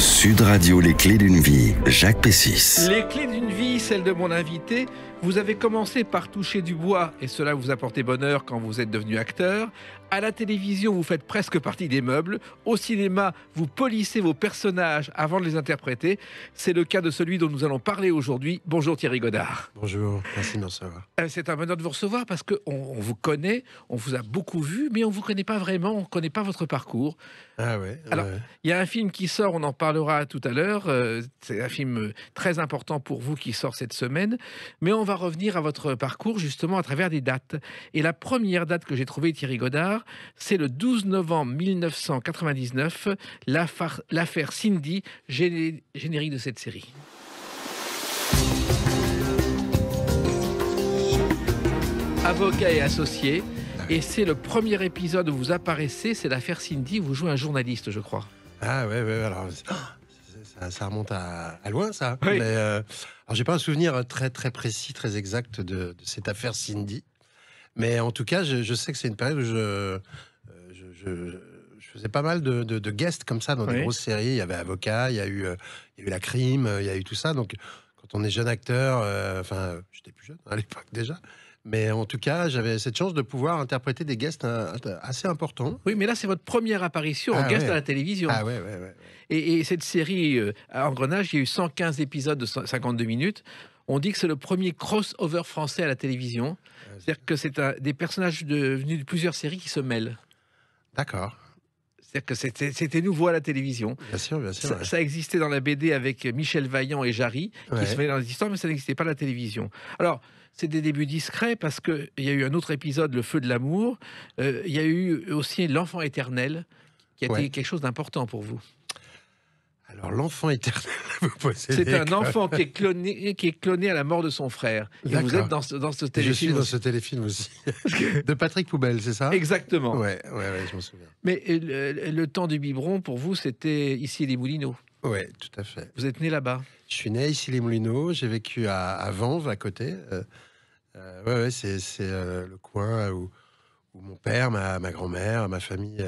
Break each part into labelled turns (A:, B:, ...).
A: Sud Radio, les clés d'une vie, Jacques Pessis.
B: Les clés d'une vie, celle de mon invité, vous avez commencé par toucher du bois et cela vous a porté bonheur quand vous êtes devenu acteur. À la télévision, vous faites presque partie des meubles. Au cinéma, vous polissez vos personnages avant de les interpréter. C'est le cas de celui dont nous allons parler aujourd'hui. Bonjour Thierry Godard.
A: Bonjour, merci de me recevoir.
B: Euh, c'est un bonheur de vous recevoir parce qu'on on vous connaît, on vous a beaucoup vu, mais on ne vous connaît pas vraiment, on ne connaît pas votre parcours. Ah ouais Alors, il y a un film qui sort, on en parlera tout à l'heure. Euh, c'est un film très important pour vous qui sort cette semaine. Mais on va revenir à votre parcours justement à travers des dates. Et la première date que j'ai trouvée, Thierry Godard, c'est le 12 novembre 1999, l'affaire Cindy, générique de cette série. Avocat et associé. Et c'est le premier épisode où vous apparaissez, c'est l'affaire Cindy, vous jouez un journaliste, je crois. Ah ouais, ouais, alors ça, remonte à, loin, ça. Mais, euh, alors, j'ai pas un souvenir euh, très
A: très précis, très exact de, cette affaire Cindy, mais en tout cas, je, sais que c'est une période où je, euh, faisais pas mal de, de, guests comme ça dans des grosses séries. Il y avait Avocat, il y a eu, euh, eu La Crime, il y a eu tout ça. Donc, quand on est jeune acteur, enfin, j'étais plus jeune hein, à l'époque déjà, mais en tout cas, j'avais cette chance de pouvoir interpréter des guests euh, euh, assez importants.
B: Oui, mais là, c'est votre première apparition en ah guest à la télévision. Ah ouais, ouais, ouais. Et, cette série euh, à Engrenage, il y a eu 115 épisodes de 52 minutes. On dit que c'est le premier crossover français à la télévision. C'est-à-dire que c'est des personnages venus de plusieurs séries qui se mêlent. D'accord. C'est-à-dire que c'était nouveau à la télévision. Bien sûr, bien sûr. Ça, existait dans la BD avec Michel Vaillant et Jarry, qui se dans les mais ça n'existait pas à la télévision. Alors, c'est des débuts discrets parce qu'il y a eu un autre épisode, Le Feu de l'amour. Euh, il y a eu aussi L'Enfant éternel, qui a été quelque chose d'important pour vous.
A: Alors l'enfant éternel vous possédez. C'est un enfant qui est,
B: cloné, qui est cloné à la mort de son frère. vous êtes dans ce, dans ce téléfilm. Je suis dans ce
A: téléfilm aussi. de Patrick Poubelle, c'est ça Exactement. Ouais, ouais, je m'en souviens.
B: Mais euh, le, temps du biberon, pour vous, c'était ici les Moulineaux.
A: Oui, tout à fait.
B: Vous êtes né là-bas
A: Je suis né ici les Moulineaux. J'ai vécu à, à Vanves, à côté. Euh, euh, oui, ouais, c'est le coin où, mon père, ma grand-mère, ma famille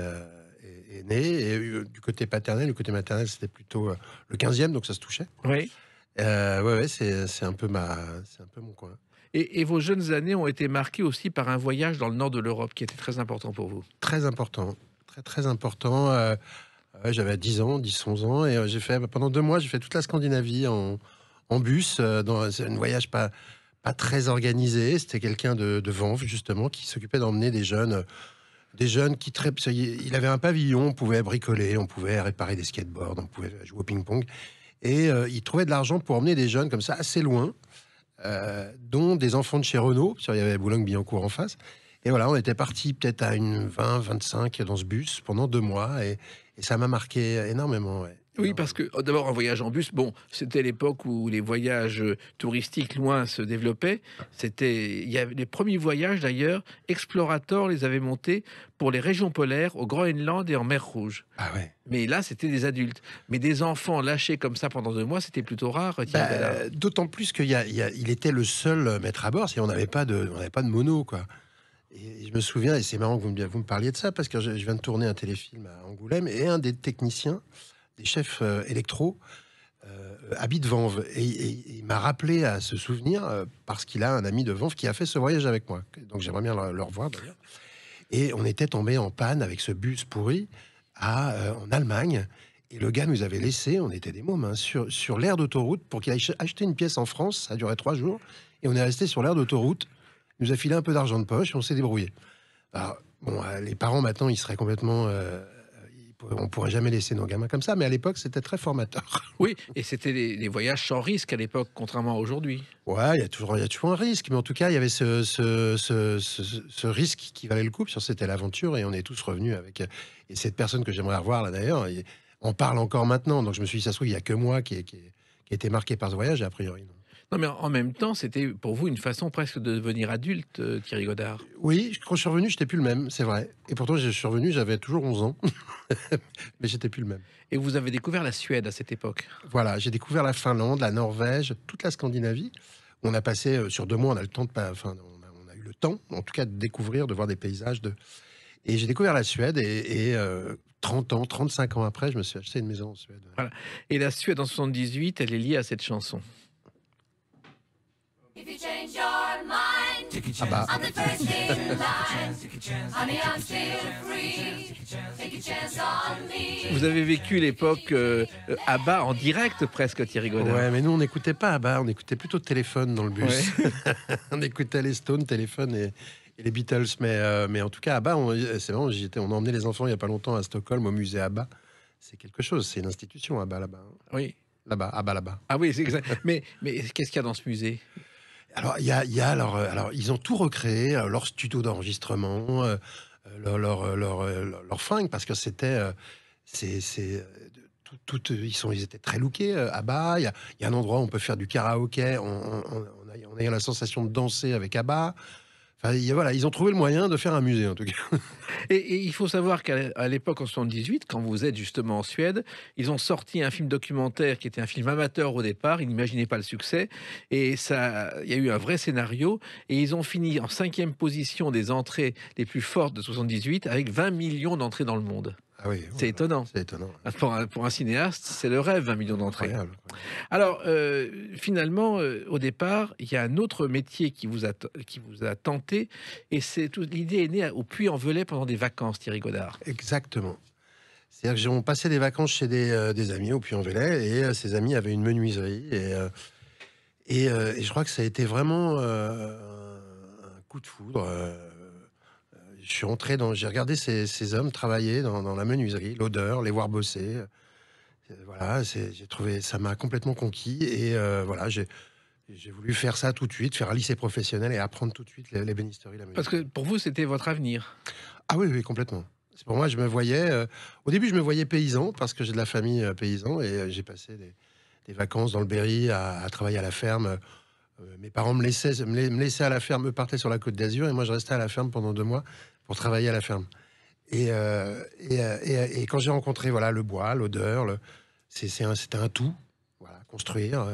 A: né. Et euh, du côté paternel, du côté maternel, c'était
B: plutôt euh, le 15e, donc ça se touchait. Oui. Euh, ouais, ouais c'est un peu ma, c'est un peu mon coin. Et, et, vos jeunes années ont été marquées aussi par un voyage dans le nord de l'Europe qui était très important pour vous.
A: Très important, très très important. J'avais 10 ans, 10-11 ans, et j'ai fait bah, pendant deux mois, j'ai fait toute la Scandinavie en, bus. dans un voyage pas pas très organisé. C'était quelqu'un de, de justement qui s'occupait d'emmener des jeunes des jeunes qui Il avait un pavillon, on pouvait bricoler, on pouvait réparer des skateboards, on pouvait jouer au ping-pong. Et euh, il trouvait de l'argent pour emmener des jeunes comme ça assez loin, euh, dont des enfants de chez Renault, il y avait Boulogne-Billancourt en face. Et voilà, on était parti peut-être à une 20, 25 dans ce bus pendant deux mois, et, ça m'a marqué énormément.
B: Oui, parce que oh, d'abord, un voyage en bus, bon, c'était l'époque où les voyages euh, touristiques loin se développaient. C'était, il y avait les premiers voyages d'ailleurs, Explorator les avait montés pour les régions polaires, au Groenland et en mer Rouge. Ah ouais. Mais là, c'était des adultes. Mais des enfants lâchés comme ça pendant deux mois, c'était plutôt rare. Bah, d'autant plus qu'il était
A: le seul euh, maître à bord, si on n'avait pas de, pas de mono, quoi. Et je me souviens, et c'est marrant que vous me, parliez de ça, parce que je viens de tourner un téléfilm à Angoulême, et un des techniciens des chefs euh, électro euh, habite Vanves. Et, il m'a rappelé à ce souvenir euh, parce qu'il a un ami de Vanves qui a fait ce voyage avec moi. Donc j'aimerais bien le, revoir Et on était tombé en panne avec ce bus pourri à, en Allemagne. Et le gars nous avait laissé, on était des mômes, hein, sur, sur l'aire d'autoroute pour qu'il aille acheter une pièce en France. Ça a duré trois jours. Et on est resté sur l'aire d'autoroute. Il nous a filé un peu d'argent de poche et on s'est débrouillé. Alors, bon, les parents maintenant, ils seraient complètement on pourrait jamais laisser nos gamins comme ça, mais à l'époque, c'était
B: très formateur. Oui, et c'était des, voyages sans risque à l'époque, contrairement à aujourd'hui.
A: Ouais, il y, a toujours, y a toujours un risque, mais en tout cas, il y avait ce, ce, risque qui valait le coup, sur c'était l'aventure, et on est tous revenus avec. Euh, et cette personne que j'aimerais revoir, là d'ailleurs, on parle encore maintenant, donc je me suis dit, ça se trouve, il n'y a que moi qui, qui, qui a été marqué par ce voyage, a priori.
B: Non, mais en même temps, c'était pour vous une façon presque de devenir adulte, euh, Thierry Godard.
A: Oui, quand je suis revenu, j'étais plus le même, c'est vrai. Et pourtant, je suis revenu, j'avais toujours 11 ans, mais j'étais plus le même. Et vous avez découvert la Suède à cette époque. Voilà, j'ai découvert la Finlande, la Norvège, toute la Scandinavie. On a passé euh, sur deux mois, on a le temps de on a, eu le temps, en tout cas, de découvrir, de voir des paysages. De... Et j'ai découvert la Suède et, et 30 euh, ans, 35 ans après, je me suis acheté une maison en Suède.
B: Et la Suède en 78, elle est liée à cette chanson. If you change your mind, still free. on me. Vous avez vécu l'époque à euh, euh, bas en direct presque, Thierry Godin. Ouais,
A: mais nous, on n'écoutait pas à bas, on écoutait plutôt téléphone dans le bus. on écoutait les Stones, téléphone et, les Beatles. Mais, euh, mais en tout cas, à ABBA, c'est vraiment, j'étais, on a emmené les enfants il n'y a pas longtemps à Stockholm, au musée à bas. C'est quelque chose, c'est une institution bas là-bas. Hein. Oui. Là-bas, bas là-bas. Ah oui, c'est exact. mais mais qu'est-ce qu'il y a dans ce musée alors, y a, euh, alors, ils ont tout recréé, euh, leur studio d'enregistrement, euh, leur, leur, leur, fringue, parce que c'était. c'est, ils, sont, ils étaient très lookés à bas. Il y, a, un endroit où on peut faire du karaoké en,
B: ayant la sensation de danser avec Abba voilà, ils ont trouvé le moyen de faire un musée, en tout cas. Et, il faut savoir qu'à l'époque, en 78, quand vous êtes justement en Suède, ils ont sorti un film documentaire qui était un film amateur au départ. Ils n'imaginaient pas le succès. Et ça, il y a eu un vrai scénario. Et ils ont fini en cinquième position des entrées les plus fortes de 78 avec 20 millions d'entrées dans le monde. Ah oh c'est étonnant. C'est étonnant. Ah, pour un, cinéaste, c'est le rêve, 20 millions d'entrées. Alors, euh, finalement, euh, au départ, il y a un autre métier qui vous a, qui vous a tenté, et c'est l'idée est née au Puy-en-Velay pendant des vacances, Thierry Godard. Exactement.
A: C'est-à-dire que j'ai passé des vacances chez euh, des, amis au Puy-en-Velay, et ces amis avaient une menuiserie, et, et, et, je crois que ça a été vraiment un coup de foudre je suis rentré dans, j'ai regardé ces, hommes travailler dans, la menuiserie, l'odeur, les voir bosser. Euh, voilà, j'ai trouvé, ça m'a complètement conquis et euh, voilà, j'ai. voulu faire ça tout de suite, faire un lycée professionnel et apprendre tout de suite l'ébénisterie, la Parce
B: que pour vous, c'était votre avenir.
A: Ah oui, oui, complètement. C'est pour moi, je me voyais. Euh, au début, je me voyais paysan parce que j'ai de la famille paysan et j'ai passé des, vacances dans le Berry à, travailler à la ferme mes parents me laissaient, me laissaient à la ferme, me partaient sur la côte d'Azur et moi je restais à la ferme pendant deux mois pour travailler à la ferme. Et, euh, euh, et, et, quand j'ai rencontré voilà le bois, l'odeur,
B: c'était un, un, tout. construire.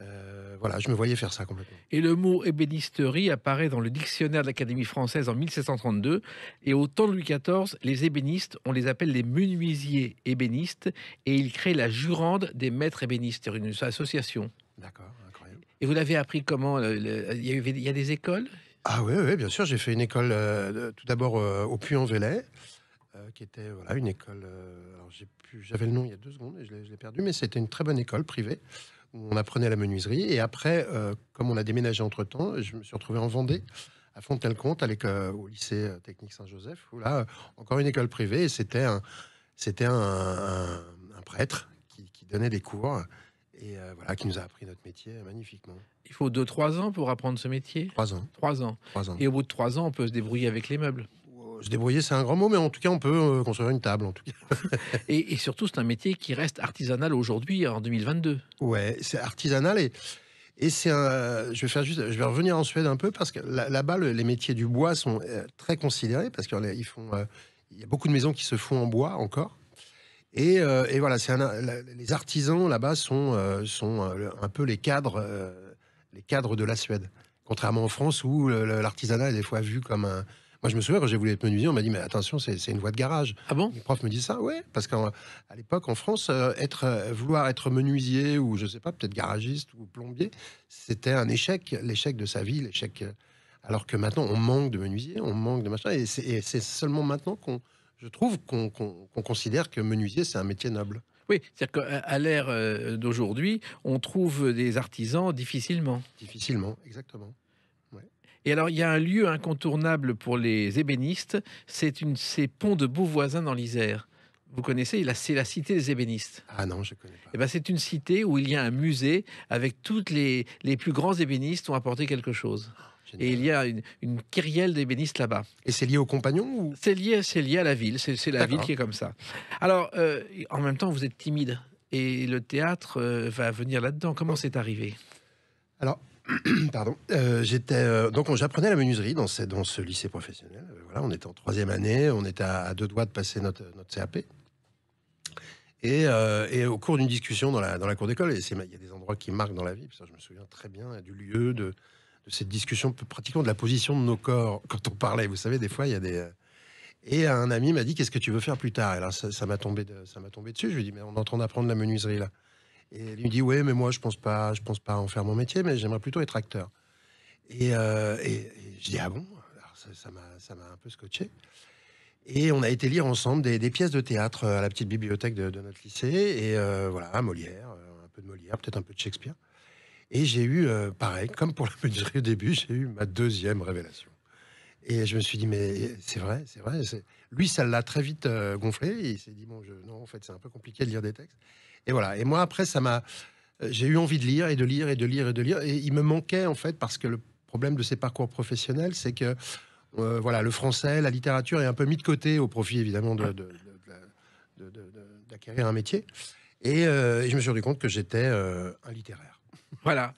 B: Euh, voilà, je me voyais faire ça complètement. Et le mot ébénisterie apparaît dans le dictionnaire de l'Académie française en 1732. Et au temps de Louis XIV, les ébénistes, on les appelle les menuisiers ébénistes. Et ils créent la Jurande des maîtres ébénistes, une association. D'accord, incroyable. Et vous l'avez appris comment Il y, il y a des écoles ah oui, bien sûr. J'ai fait une école euh, tout d'abord euh,
A: au Puy-en-Velay, euh, qui était voilà, une école. j'ai j'avais le nom il y a deux secondes et je l'ai perdu, mais c'était une très bonne école privée où on apprenait la menuiserie. Et après, comme on a déménagé entre temps, je me suis retrouvé en Vendée à Fontaine-le-Comte, au lycée technique Saint-Joseph, où là, encore une école privée, et c'était un, c'était un, prêtre
B: qui, qui, donnait des cours
A: et euh, voilà, qui nous a appris notre métier magnifiquement.
B: Il faut 2-3 ans pour apprendre ce métier 3 ans. 3 ans. ans. Et au bout de 3 ans, on peut se débrouiller avec les meubles oh, se débrouiller, c'est un grand mot, mais en tout cas, on peut euh, construire une table, en tout cas. et, surtout, c'est un métier qui reste
A: artisanal aujourd'hui, en 2022. Ouais, c'est artisanal et, et c'est un. Euh, je vais faire juste, je vais revenir en Suède un peu parce que là-bas, les métiers du bois sont très considérés parce qu'il y a beaucoup de maisons qui se font en bois encore. Euh, et, voilà, c'est les artisans là-bas sont, euh, euh, un peu les cadres, les cadres de la Suède. Contrairement en France où l'artisanat est des fois vu comme un, moi, je me souviens, quand j'ai voulu être menuisier, on m'a dit, mais attention, c'est une voie de garage. Ah bon Les me dit ça, ouais. Parce qu'à l'époque, en France, être, vouloir être menuisier ou, je ne sais pas, peut-être garagiste ou plombier, c'était un échec, l'échec de sa vie, l'échec... Alors que maintenant, on manque de menuisiers, on manque de machin, et c'est seulement maintenant qu'on je trouve qu'on considère que menuisier, c'est un métier noble.
B: Oui, c'est-à-dire qu'à l'ère euh, d'aujourd'hui, on trouve des artisans difficilement. Difficilement, exactement. Et alors, il y a un lieu incontournable pour les ébénistes, c'est une ces ponts de Beauvoisin dans l'Isère. Vous connaissez, c'est la cité des ébénistes. Ah non, je connais pas. Eh ben, c'est une cité où il y a un musée avec toutes les, les plus grands ébénistes ont apporté quelque chose. Et il y a une, une kyrielle d'ébénistes là-bas.
A: Et c'est lié aux compagnons
B: C'est lié, c'est lié à la ville. C'est la ville qui est comme ça. Alors, euh, en même temps, vous êtes timide et le théâtre euh, va venir là-dedans. Comment c'est arrivé
A: Alors, pardon, euh, j'étais donc j'apprenais la menuiserie dans ce, dans ce lycée professionnel. Voilà, on était en troisième année, on était à, deux doigts de passer notre, CAP. Et, au cours d'une discussion dans la, dans la cour d'école, et il y a des endroits qui marquent dans la vie, je me souviens très bien du lieu, de, cette discussion pratiquement de la position de nos corps quand on parlait. Vous savez, des fois, il y a des. Euh, et un ami m'a dit Qu'est-ce que tu veux faire plus tard Et là, ça m'a tombé, ça tombé dessus. Je lui ai dit Mais on est en train d'apprendre la menuiserie là. Et il lui dit Ouais, mais moi, je pense pas, je pense pas en faire mon métier, mais j'aimerais plutôt être acteur. Et, euh, et, je dis Ah bon Alors, ça, m'a, ça un peu scotché. Et on a été lire ensemble des, pièces de théâtre euh, à la petite bibliothèque de, notre lycée. Et voilà, voilà, Molière, un peu de Molière, peut-être un peu de Shakespeare. Et j'ai eu, euh, pareil, comme pour la menuiserie au début, j'ai eu ma deuxième révélation. Et je me suis dit, mais c'est vrai, c'est vrai. Lui, ça l'a très vite euh, gonflé. Et il s'est dit, bon, non, en fait, c'est un peu compliqué de lire des textes. Et voilà. Et moi, après, ça m'a. Euh, j'ai eu envie de lire et de lire et de lire et de lire. Et il me manquait, en fait, parce que le problème de ces parcours professionnels, c'est que, voilà, le français, la littérature est un peu mis de côté au profit, évidemment, de, d'acquérir un métier. et, je me suis rendu compte que j'étais un littéraire. Voilà.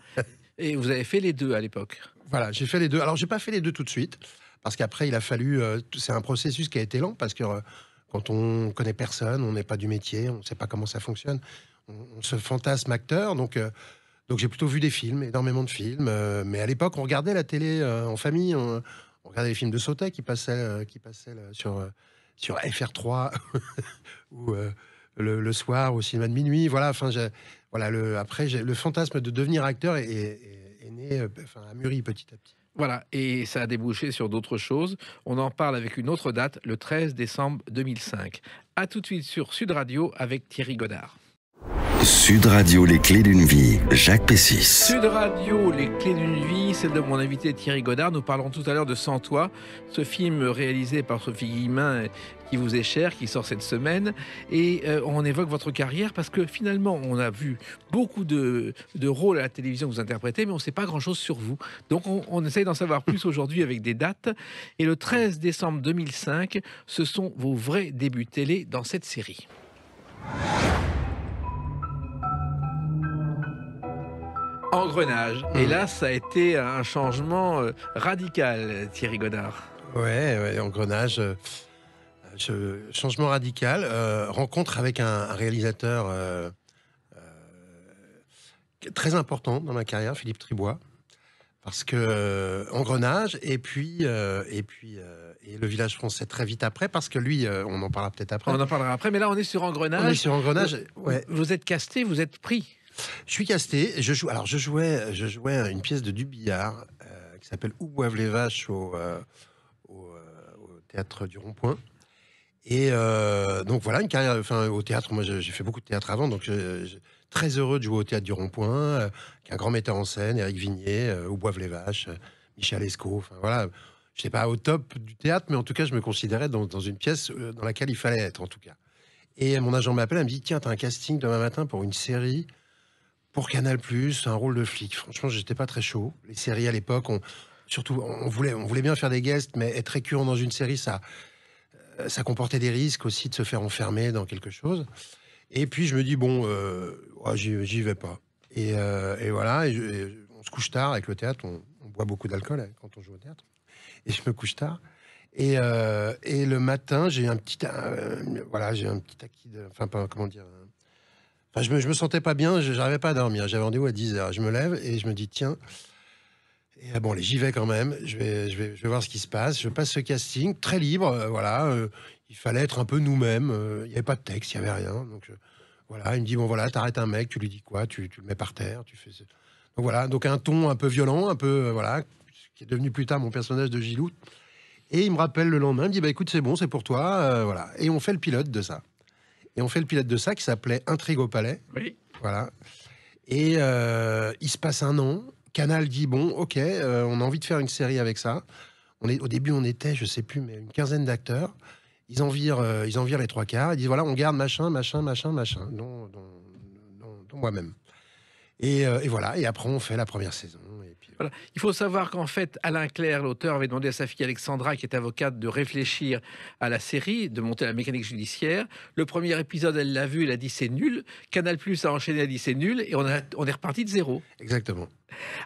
A: Et vous avez fait les deux à l'époque. Voilà, j'ai fait les deux. Alors, j'ai pas fait les deux tout de suite, parce qu'après, il a fallu. Euh, c'est un processus qui a été lent, parce que euh, quand on connaît personne, on n'est pas du métier, on ne sait pas comment ça fonctionne, on, se fantasme acteur. Donc, euh, donc j'ai plutôt vu des films, énormément de films. mais à l'époque, on regardait la télé en famille, on, regardait les films de Sautet qui passaient, qui passaient sur, sur FR3 ou le, soir au cinéma de minuit. Voilà, enfin, voilà, après, le fantasme de devenir acteur est, né, euh, enfin, a mûri petit
B: à petit. Voilà, et ça a débouché sur d'autres choses. On en parle avec une autre date, le 13 décembre 2005. À tout de suite sur Sud Radio avec Thierry Godard.
A: Sud Radio, les clés d'une vie, Jacques Pessis.
B: Sud Radio, les clés d'une vie, celle de mon invité Thierry Godard. Nous parlons tout à l'heure de Sans Toi, ce film réalisé par Sophie Guillemin qui vous est cher, qui sort cette semaine. Et euh, on évoque votre carrière parce que finalement, on a vu beaucoup de, rôles à la télévision que vous interprétez, mais on ne sait pas grand-chose sur vous. Donc on, on essaye d'en savoir plus aujourd'hui avec des dates. Et le 13 décembre 2005, ce sont vos vrais débuts télé dans cette série. Engrenage. Mm. Et là, ça a été un changement euh, radical, Thierry Godard.
A: Ouais, engrenage. Euh, changement radical. Euh, rencontre avec un, réalisateur très important dans ma carrière, Philippe Tribois. Parce que engrenage et puis et puis et le village français très vite après parce que lui on en parlera peut-être après. On en parlera
B: après mais là on est sur engrenage. On est sur engrenage.
A: vous êtes casté, vous êtes pris. Je suis casté. Je joue. Alors je jouais, je jouais une pièce de Dubillard euh, qui s'appelle Où boivent les vaches au, euh, euh, théâtre du Rond-Point. Et donc voilà une carrière. Enfin au théâtre, moi j'ai fait beaucoup de théâtre avant, donc je, suis très heureux de jouer au théâtre du Rond-Point, avec un grand metteur en scène, Eric Vignier, Où boivent les vaches, Michel Esco. voilà. Je n'étais pas au top du théâtre, mais en tout cas, je me considérais dans, une pièce dans laquelle il fallait être, en tout cas. Et mon agent m'appelle, Il me dit Tiens, as un casting demain matin pour une série pour Canal+, un rôle de flic. Franchement, j'étais pas très chaud. Les séries à l'époque, on, surtout, on voulait, on voulait bien faire des guests, mais être récurrent dans une série, ça, euh, ça comportait des risques aussi de se faire enfermer dans quelque chose. Et puis je me dis bon, euh, j'y vais pas. Et, euh, voilà, on se couche tard avec le théâtre, on, boit beaucoup d'alcool hein, quand on joue au théâtre. Et je me couche tard. Et, le matin, j'ai un petit, voilà, j'ai un petit acquis, de, enfin pas, comment dire, je me, me sentais pas bien, je n'arrivais pas à dormir. J'avais rendez-vous à 10h. Je me lève et je me dis, tiens, euh, bon, j'y vais quand même. Je vais, je, vais, voir ce qui se passe. Je passe ce casting très libre. Euh, voilà, euh, il fallait être un peu nous-mêmes. Il y n'y avait pas de texte, il n'y avait rien. Donc voilà, il me dit bon voilà, t'arrêtes un mec, tu lui dis quoi, tu, le mets par terre, tu fais. Donc voilà, donc un ton un peu violent, un peu voilà, qui est devenu plus tard mon personnage de Gilou. Et il me rappelle le lendemain, il me dit bah écoute c'est bon, c'est pour toi, voilà. Et on fait le pilote de ça. Et on fait le pilote de ça qui s'appelait Intrigue au Palais. Oui. Voilà. Et euh, il se passe un an. Canal dit bon, ok, euh, on a envie de faire une série avec ça. On est, au début, on était, je sais plus, mais une quinzaine d'acteurs. Ils en virent, euh, ils en les trois quarts. Ils disent voilà, on garde machin, machin, machin, machin, dont, moi-même. et voilà. Et après, on fait la première saison.
B: Il faut savoir qu'en fait, Alain Claire, l'auteur, avait demandé à sa fille Alexandra, qui est avocate, de réfléchir à la série, de monter la mécanique judiciaire. Le premier épisode, elle l'a vu, elle a dit c'est nul. Canal Plus a enchaîné, elle a dit c'est nul, et on, est reparti de zéro. Exactement.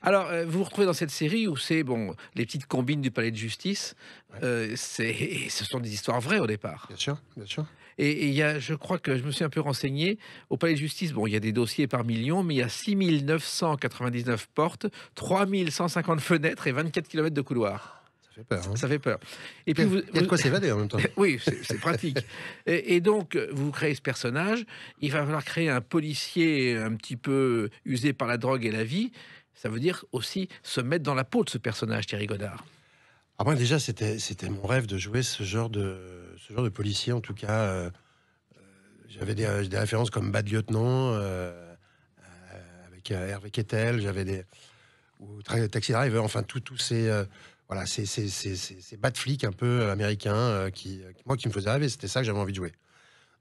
B: Alors, euh, vous vous retrouvez dans cette série où c'est bon, les petites combines du palais de justice. Euh, ce sont des histoires vraies au départ. Bien sûr, bien sûr. Et il y a, je crois que je me suis un peu renseigné, au palais de justice, bon, il y a des dossiers par million, mais il y a 6999 portes, 3150 fenêtres et 24 km de couloirs. Ça fait peur. Hein. Ça fait peur. Et puis, vous, il y a de quoi s'évader en même temps. oui, c'est pratique. Et, donc, vous créez ce personnage. Il va falloir créer un policier un petit peu usé par la drogue et la vie. Ça veut dire aussi se mettre dans la peau de ce personnage, Thierry Godard.
A: Ah moi, déjà, c'était mon rêve de jouer ce genre de, ce genre de policier, en tout cas. Euh, euh, j'avais euh, des, références comme Bad Lieutenant, avec Hervé Kettel, j'avais des. ou Taxi Driver, enfin, tous ces. voilà, ces, ces, ces, bad flics un peu américains, qui, moi, qui me faisaient rêver, c'était ça que j'avais envie de jouer.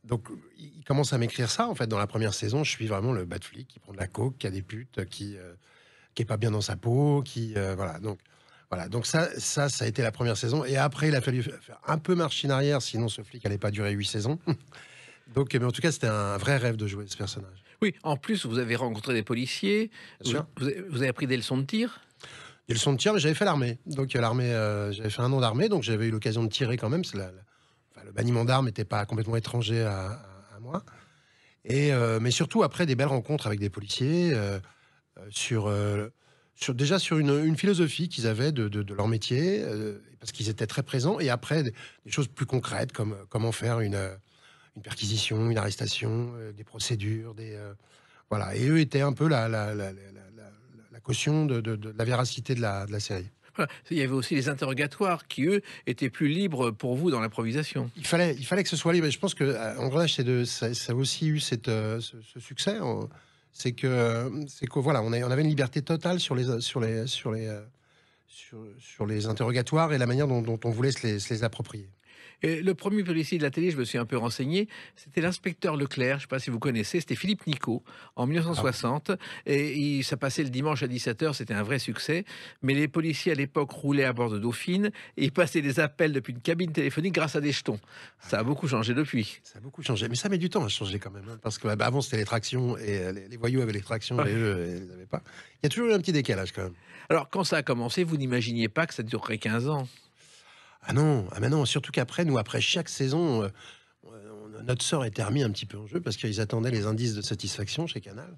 A: Donc, il commence à m'écrire ça, en fait, dans la première saison. Je suis vraiment le bad flic qui prend de la coke, qui a des putes, qui, qui est pas bien dans sa peau, qui. voilà. Donc, voilà, donc ça, ça, ça a été la première saison. Et après, il a fallu faire un peu marche en arrière, sinon ce flic n'allait pas durer huit saisons. Donc, mais en tout cas, c'était un vrai rêve de jouer ce personnage.
B: Oui, en plus, vous avez rencontré des policiers, vous, vous, avez appris des leçons de tir
A: Des leçons de tir, mais j'avais fait l'armée. Donc, euh, l'armée, euh, j'avais fait un an d'armée, donc j'avais eu l'occasion de tirer quand même. le banniment d'armes n'était pas complètement étranger à, moi. Et, euh, mais surtout, après, des belles rencontres avec des policiers sur déjà sur une, philosophie qu'ils avaient de, leur métier, euh, parce qu'ils étaient très présents, et après des, choses plus concrètes comme euh, comment faire une, euh, une perquisition, une arrestation, des procédures, des voilà. Et eux étaient un peu la, la, caution de, la véracité
B: de la, série. Il y avait aussi les interrogatoires qui, eux, étaient plus libres pour vous dans l'improvisation.
A: Il fallait, il fallait que ce soit libre. je pense que gros, ça a aussi eu ce, succès. En c'est que c'est que voilà, on, avait une liberté totale sur les sur les sur les euh,
B: sur, les interrogatoires et la manière dont, on voulait les, se les approprier le premier policier de la télé, je me suis un peu renseigné, c'était l'inspecteur Leclerc, je ne sais pas si vous connaissez, c'était Philippe Nicot, en 1960. Ah. Et ça passait le dimanche à 17h, c'était un vrai succès. Mais les policiers à l'époque roulaient à bord de Dauphine et ils passaient des appels depuis une cabine téléphonique grâce à des jetons. Ah. Ça a beaucoup changé depuis. Ça a beaucoup changé, mais ça met du temps à changer quand même. Hein, parce que bah, bah, avant, c'était les tractions et euh, les, voyous avaient les tractions, et eux, ils n'avaient pas. Il y a toujours eu un petit décalage quand même. Alors, quand ça a commencé, vous n'imaginiez pas que ça durerait 15 ans
A: ah non, ah surtout qu'après, nous, après chaque saison, euh, euh, notre sort était remis un petit peu en jeu parce qu'ils attendaient les indices de satisfaction chez Canal.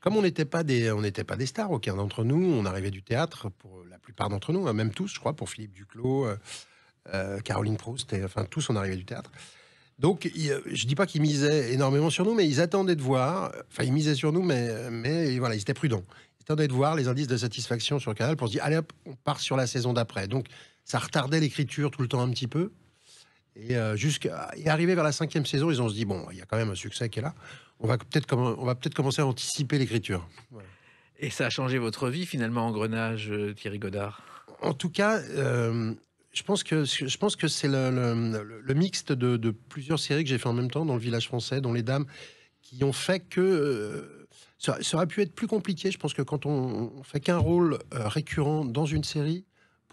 A: Comme on n'était pas, des, pas des stars, aucun d'entre nous, on arrivait du théâtre, pour la plupart d'entre nous, hein, même tous, je crois, pour Philippe Duclos, euh, Caroline Proust, et, enfin tous, on arrivait du théâtre. Donc, je ne dis pas qu'ils misaient énormément sur nous, mais ils attendaient de voir. Enfin, ils misaient sur nous, mais, mais voilà, ils étaient prudents. Ils attendaient de voir les indices de satisfaction sur Canal pour se dire, allez on part sur la saison d'après. Donc, ça retardait l'écriture tout le temps un petit peu. Et, euh, jusqu'à, euh, et arrivé vers la cinquième saison, ils ont se dit bon, il y a quand même un succès qui est là. On va peut-être peut commencer à anticiper l'écriture.
B: Et ça a changé votre vie finalement, en grenage, euh, Thierry Godard.
A: En tout cas, je pense que je pense que c'est le, mixte de, plusieurs séries que j'ai fait en même temps dans le Village français, dans les Dames, qui ont fait que ça, aurait pu être plus compliqué. Je pense que quand on, on fait qu'un rôle récurrent dans une série,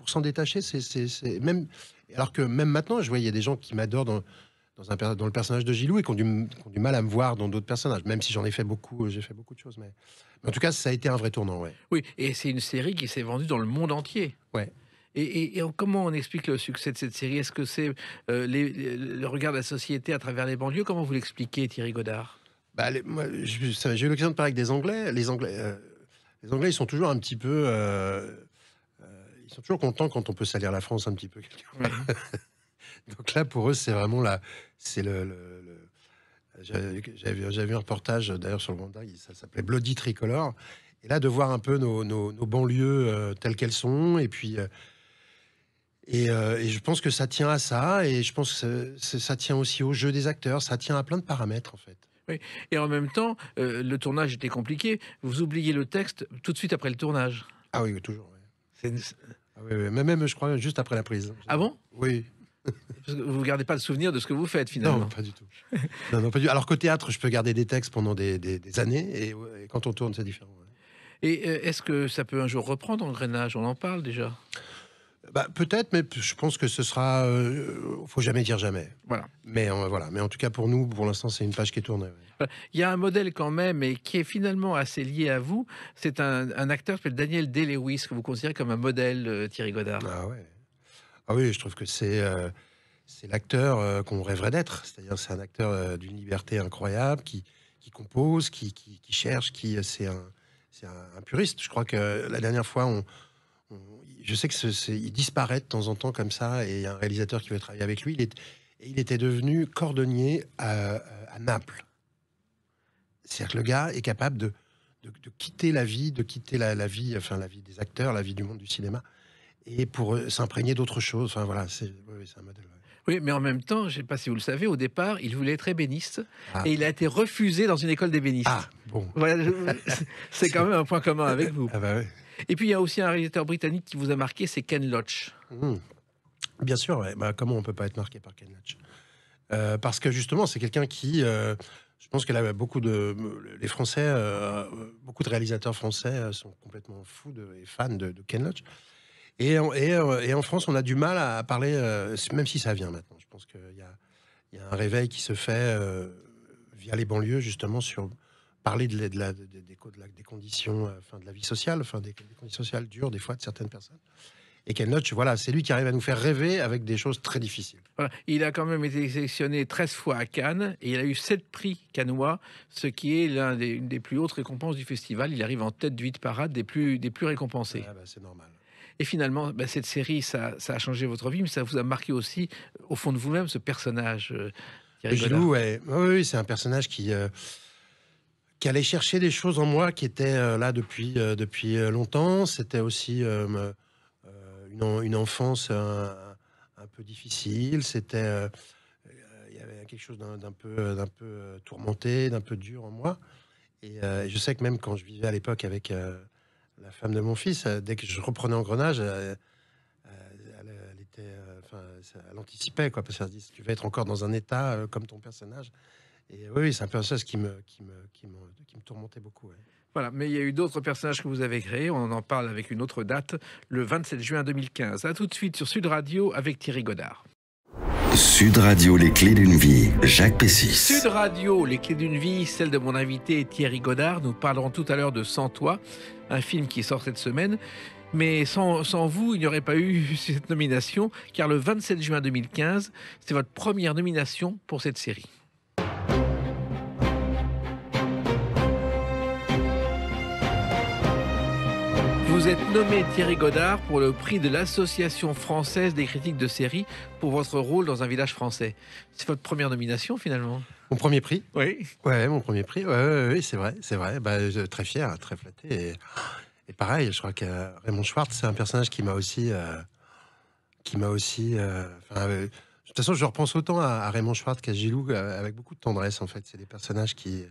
A: pour s'en détacher, c'est même. Alors que même maintenant, je vois, il y a des gens qui m'adorent dans, dans le personnage de Gilou et qui ont du, mal à me voir dans d'autres personnages, même si j'en ai fait
B: beaucoup, euh, j'ai fait beaucoup de choses. Mais...
A: en tout cas, ça a été un vrai tournant, ouais.
B: Oui, et c'est une série qui s'est vendue dans le monde entier. Ouais. Et, comment on explique le succès de cette série Est-ce que c'est euh, le regard de la société à travers les banlieues Comment vous l'expliquez, Thierry Godard bah, j'ai
A: eu l'occasion de parler avec des Anglais. Les Anglais, euh, les Anglais, ils sont toujours un petit peu ils sont toujours contents quand on peut salir la France un petit peu. Donc là, pour eux, c'est vraiment la, c'est le, j'avais vu un reportage d'ailleurs sur le Vendée, ça s'appelait Bloody Tricolore. Et là, de voir un peu nos, banlieues euh, telles qu'elles sont, et puis. Euh, euh, et, je pense que ça tient à ça, et je pense que ça, tient aussi au jeu des acteurs, ça tient à plein de paramètres en fait.
B: Oui. Et en même temps, le tournage était compliqué. Vous oubliez le texte tout de suite après le tournage. Ah oui, toujours. Ah oui, mais même, je crois, juste après la prise. Ah bon Oui. Parce vous ne gardez
A: pas le souvenir de ce que vous faites finalement. Non, pas du tout. non, pas du... Alors qu'au théâtre, je peux garder des textes pendant des, années, et, quand on tourne, c'est différent. Et euh, est-ce que ça peut un jour reprendre en grainage On en parle déjà bah, Peut-être, mais je pense que ce sera. ne euh, faut jamais dire jamais. Voilà. Mais, euh, voilà. mais en tout cas, pour nous, pour l'instant, c'est une page qui est tournée.
B: Il y a un modèle quand même, et qui est finalement assez lié à vous. C'est un, acteur qui s'appelle Daniel Day-Lewis, que vous considérez comme un modèle, euh, Thierry Godard. Ah, ouais.
A: ah oui, je trouve que c'est. C'est l'acteur qu'on rêverait d'être. C'est-à-dire, c'est un acteur d'une liberté incroyable qui, qui compose, qui, qui, cherche, qui c'est un, un, puriste. Je crois que la dernière fois, on je sais que c'est, il disparaît de temps en temps comme ça, et il y a un réalisateur qui veut travailler avec lui. Il, est, il était devenu cordonnier à, Naples. C'est-à-dire que le gars est capable de, de, quitter la vie, de quitter la, vie, enfin la vie des acteurs, la vie du monde du cinéma, et pour euh, s'imprégner d'autres choses. Enfin voilà, c'est, oui, un modèle.
B: Oui, mais en même temps, je ne sais pas si vous le savez, au départ, il voulait être ébéniste ah. et il a été refusé dans une école d'ébéniste. Ah, bon. c'est quand même un point commun avec vous. Ah bah oui. Et puis il y a aussi un réalisateur britannique qui vous a marqué, c'est Ken Loach.
A: Hmm. Bien sûr, bah, comment on peut pas être marqué par Ken Loach euh, Parce que justement, c'est quelqu'un qui, euh, je pense que là, beaucoup de les Français, euh, beaucoup de réalisateurs français sont complètement fous de, et fans de, Ken Loach. Et en, et, en, France, on a du mal à parler, même si ça vient maintenant. Je pense qu'il y a, un réveil qui se fait via les banlieues, justement, sur parler de, la, de, de, la, des conditions, euh, de la vie sociale, enfin des, conditions sociales dures des fois de certaines personnes. Et Ken Loach, voilà, c'est lui qui arrive à nous faire rêver avec des choses très difficiles.
B: Il a quand même été sélectionné 13 fois à Cannes et il a eu 7 prix cannois, ce qui est l'une des, plus hautes récompenses du festival. Il arrive en tête du 8 parades des plus, des plus récompensés. Ah, bah, c'est normal. Et finalement, bah, cette série, ça, a changé votre vie, mais ça vous a marqué aussi, au fond de vous-même, ce personnage. Euh, oui,
A: c'est un personnage qui. Euh, qui allait chercher des choses en moi qui étaient euh, là depuis, euh, depuis euh, longtemps. C'était aussi une, enfance un, peu difficile. C'était il y avait quelque chose d'un peu, peu tourmenté, d'un peu dur en moi. Et je sais que même quand je vivais à l'époque avec la femme de mon fils, dès que je reprenais en grenage, elle, était, anticipait quoi, parce qu'elle se dit, tu vas être encore dans un état comme ton personnage oui, c'est un personnage qui me, qui
B: tourmentait beaucoup. Voilà, mais il y a eu d'autres personnages que vous avez créés. On en parle avec une autre date, le 27 juin 2015. À tout de suite sur Sud Radio avec Thierry Godard.
A: Sud Radio, les clés d'une vie, Jacques Pessis. Sud
B: Radio, les clés d'une vie, celle de mon invité Thierry Godard. Nous parlerons tout à l'heure de Sans Toi, un film qui sort cette semaine. Mais sans, sans vous, il n'y aurait pas eu cette nomination, car le 27 juin 2015, c'est votre première nomination pour cette série. Vous êtes nommé Thierry Godard pour le prix de l'Association française des critiques de séries pour votre rôle dans un village français. C'est votre première nomination finalement
A: Mon premier prix Oui. Ouais, mon premier prix. Ouais, ouais, c'est vrai, c'est vrai. Bah, très fier, très flatté. Et, pareil, je crois que Raymond Schwartz, c'est un personnage qui m'a aussi. Euh, qui m'a aussi. Euh, euh, de toute façon, je repense autant à, à Raymond Schwartz qu'à Gilou avec beaucoup de tendresse en fait. C'est des personnages qui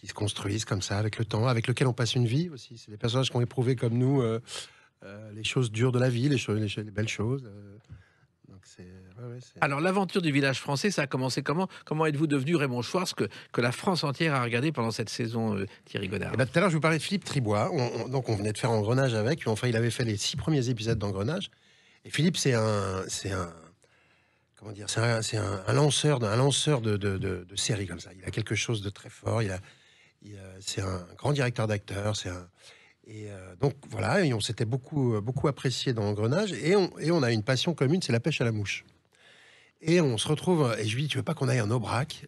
A: qui se construisent comme ça avec le temps, avec lequel on passe une vie aussi. C'est des personnages qui ont éprouvé comme nous euh, euh, les choses dures de la vie, les, choses, les, belles choses. Euh.
B: Alors l'aventure du village français, ça a commencé comment Comment êtes-vous devenu Raymond Schwartz que, que, la France entière a regardé pendant cette saison, Thierry Godard
A: eh ben, Tout à l'heure, je vous parlais de Philippe Tribois. donc on venait de faire Engrenage avec. Enfin, il avait fait les six premiers épisodes d'Engrenage. Et Philippe, c'est un, un, comment dire, c'est un, lanceur, d'un lanceur de, de, de, de séries comme ça. Il a quelque chose de très fort. Il a, euh, c'est un grand directeur d'acteurs. C'est un... Et euh, donc voilà, et on s'était beaucoup, euh, beaucoup apprécié dans Engrenage et on, et on a une passion commune, c'est la pêche à la mouche. Et on se retrouve, et je lui dis, tu veux pas qu'on aille en Aubrac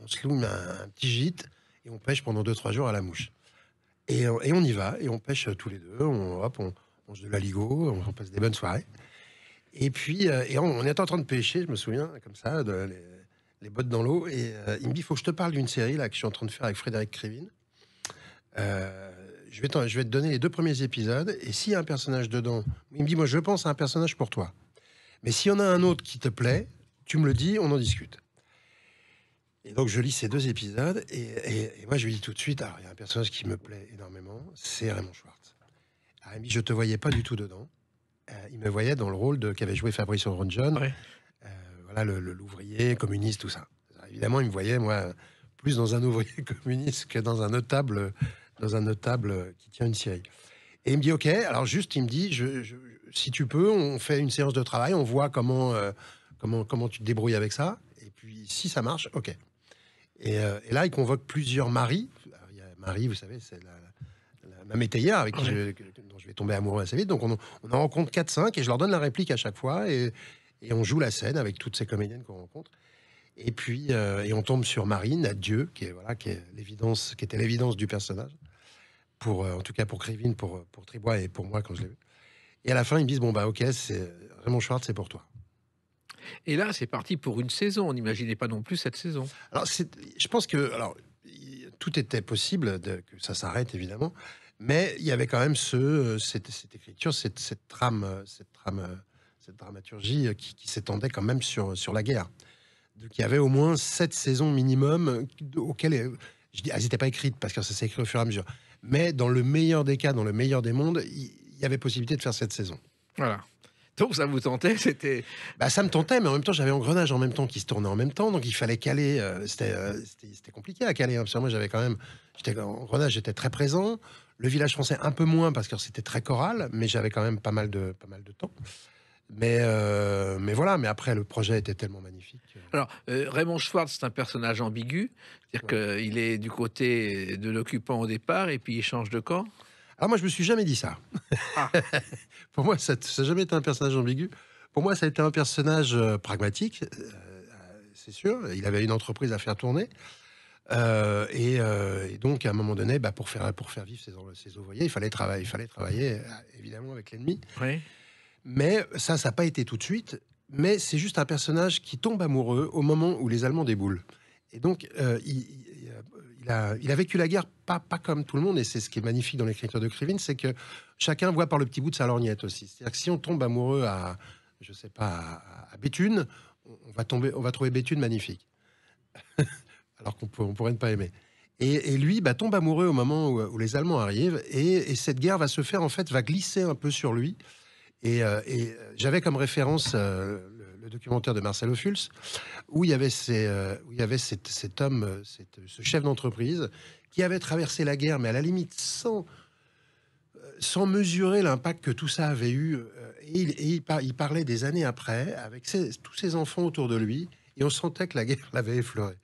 A: On se loue un, petit gîte et on pêche pendant 2 trois jours à la mouche. Et, on y va, et on pêche tous les deux, on, hop, on, de la on, passe des bonnes soirées. Et puis, et on, est en train de pêcher, je me souviens, comme ça, de, les bottes dans l'eau. Et il me dit, il faut que je te parle d'une série là, que je suis en train de faire avec Frédéric Crivine. Euh, je, vais je vais te donner les deux premiers épisodes. Et s'il y a un personnage dedans, il me dit, moi je pense à un personnage pour toi. Mais s'il y en a un autre qui te plaît, tu me le dis, on en discute. Et donc je lis ces deux épisodes et, moi je lui dis tout de suite, il y a un personnage qui me plaît énormément, c'est Raymond Schwartz. Je il me je te voyais pas du tout dedans. Euh, il me voyait dans le rôle qu'avait joué Fabrice Orangeon, ouais. Là, le, l'ouvrier communiste, tout ça. évidemment, il me voyait, moi, plus dans un ouvrier communiste que dans un notable, dans un notable qui tient une série. Et il me dit, OK, alors juste, il me dit, je, si tu peux, on fait une séance de travail, on voit comment, euh, comment, comment tu te débrouilles avec ça. Et puis, si ça marche, OK. Et, euh, là, il convoque plusieurs maris. Marie, vous savez, c'est la, la, ma métayère avec qui je, vais tomber amoureux assez vite. Donc, on, on en rencontre 4-5 et je leur donne la réplique à chaque fois. Et, et on joue la scène avec toutes ces comédiennes qu'on rencontre. Et puis, euh, et on tombe sur Marine, adieu, qui est voilà, qui est l'évidence, qui était l'évidence du personnage. Pour, euh, en tout cas pour Krivine, pour, euh, pour Tribois et pour moi quand je l'ai vu. Et à la fin, ils me disent bon bah ok, c'est Raymond Schwartz, c'est pour toi. Et là,
B: c'est parti pour une saison. On n'imaginait pas non plus cette saison. Alors, je pense que alors tout était possible
A: de, que ça s'arrête évidemment, mais il y avait quand même ce, cette, cette écriture, cette trame, cette trame cette dramaturgie euh, qui, s'étendait quand même sur, sur la guerre. Donc il y avait au moins sept saisons minimum euh, auxquelles euh, je dis, elles n'étaient pas écrites parce que ça s'est écrit au fur et à mesure. Mais dans le meilleur des cas, dans le meilleur des mondes, il y avait possibilité de faire cette saison.
B: Voilà. Donc ça vous tentait, c'était.
A: Bah, ça me tentait, mais en même temps j'avais engrenage en même temps qui se tournait en même temps, donc il fallait caler. c'était, compliqué à caler. Hein, parce que moi j'avais quand même, j'étais engrenage, j'étais très présent. Le village français un peu moins parce que c'était très choral, mais j'avais quand même pas mal de pas mal de temps. Mais, euh, mais voilà, mais après, le projet était tellement magnifique.
B: Alors, euh, Raymond Schwartz, c'est un personnage ambigu. C'est-à-dire qu'il est du côté de l'occupant au départ et puis il change de camp Alors, moi, je me suis jamais dit ça. Ah. Pour
A: moi, ça n'a jamais été un personnage ambigu. Pour moi, ça a été un personnage euh, pragmatique, c'est sûr. Il avait une entreprise à faire tourner. et, donc, à un moment donné, bah, pour, faire, pour faire vivre ses ouvriers, il fallait travailler, il fallait travailler évidemment avec l'ennemi. Oui. Mais ça, ça n'a pas été tout de suite. Mais c'est juste un personnage qui tombe amoureux au moment où les Allemands déboulent. Et donc, euh, il, a, vécu la guerre pas, pas comme tout le monde. Et c'est ce qui est magnifique dans l'écriture de Krivin, c'est que chacun voit par le petit bout de sa lorgnette aussi. C'est-à-dire que si on tombe amoureux à, je sais pas, à, Béthune, on va, tomber, on va trouver Béthune magnifique. Alors qu'on pourrait ne pas aimer. Et, lui bah, tombe amoureux au moment où, les Allemands arrivent. et, cette guerre va se faire, en fait, va glisser un peu sur lui. Euh, et, j'avais comme référence euh, le, documentaire de Marcel Ophuls, où il y avait, euh, cet, homme, ce chef d'entreprise, qui avait traversé la guerre, mais à la limite sans, sans mesurer l'impact que tout ça avait eu. Et, il, parlait des années après, avec tous ses enfants autour de lui, et on
B: sentait que la guerre l'avait effleuré.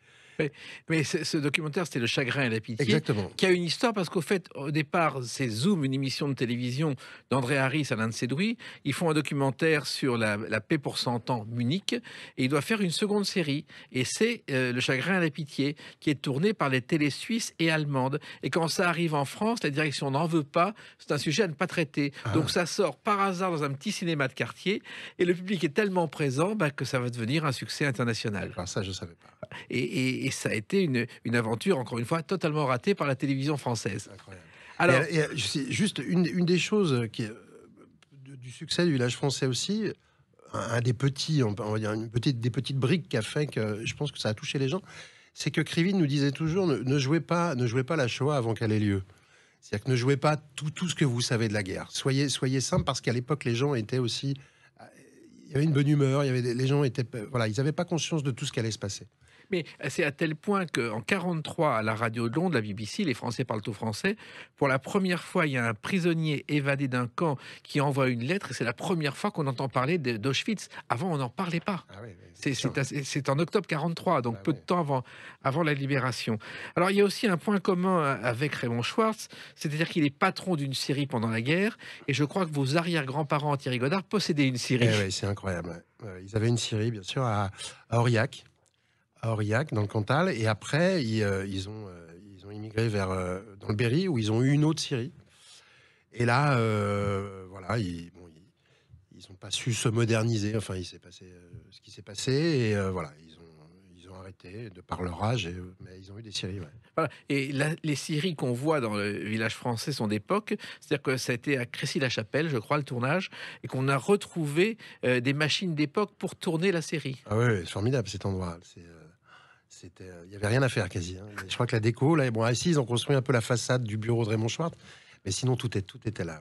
B: Mais, ce, documentaire, c'était Le chagrin et la pitié. Qui a une histoire parce qu'au fait, au départ, c'est Zoom, une émission de télévision d'André Harris, Alain de douilles. Ils font un documentaire sur la, paix pour 100 ans, Munich, et il doit faire une seconde série. Et c'est euh, Le chagrin et la pitié, qui est tourné par les télés suisses et allemandes. Et quand ça arrive en France, la direction n'en veut pas. C'est un sujet à ne pas traiter. Ah. Donc ça sort par hasard dans un petit cinéma de quartier. Et le public est tellement présent bah, que ça va devenir un succès international. ça, je ne savais pas. et, et et ça a été une, une, aventure, encore une fois, totalement ratée par la télévision française. Alors, euh, euh,
A: juste une, une, des choses qui euh, du succès du village français aussi, un, des petits, on dire une petite, des petites briques qui a fait que je pense que ça a touché les gens, c'est que Krivin nous disait toujours ne, jouez pas, ne jouez pas la Shoah avant qu'elle ait lieu. C'est-à-dire que ne jouez pas tout, tout ce que vous savez de la guerre. Soyez, soyez simple parce qu'à l'époque les gens étaient aussi, il y avait une bonne humeur, il y avait les gens étaient, voilà, ils n'avaient pas conscience de tout ce qui allait se passer.
B: Mais euh, c'est à tel point qu'en 43, à la radio de Londres, la BBC, les Français parlent tout français. Pour la première fois, il y a un prisonnier évadé d'un camp qui envoie une lettre. c'est la première fois qu'on entend parler d'Auschwitz. Avant, on n'en parlait pas. Ah c'est en octobre 43, donc ah peu de temps avant, avant la libération. Alors, il y a aussi un point commun euh, avec Raymond Schwartz, c'est-à-dire qu'il est patron d'une Syrie pendant la guerre. Et je crois que vos arrière-grands-parents, Thierry Godard, possédaient une Syrie. Eh
A: oui, c'est incroyable. Euh, ils avaient une Syrie, bien sûr, à Aurillac. Aurillac, dans le Cantal. Et après, ils, euh, euh, ont, immigré vers, euh, dans le Berry, où ils ont eu une autre Syrie. Et là, voilà, ils, n'ont pas su se moderniser. Enfin, il s'est passé ce qui s'est passé, et voilà, ils ont, arrêté de par
B: leur âge, mais ils ont eu des Syries. Et les Syries qu'on voit dans le village français sont d'époque, c'est-à-dire que ça a été à Crécy-la-Chapelle, je crois, le tournage, et qu'on a retrouvé des machines d'époque pour tourner la série.
A: Ah oui, c'est formidable cet endroit. C'est euh, il n'y avait rien à faire quasi. Hein. Je crois que la déco, là, bon, ah, ici, ils ont construit un peu la façade du bureau de Raymond Schwartz. Mais sinon, tout, est, tout était là.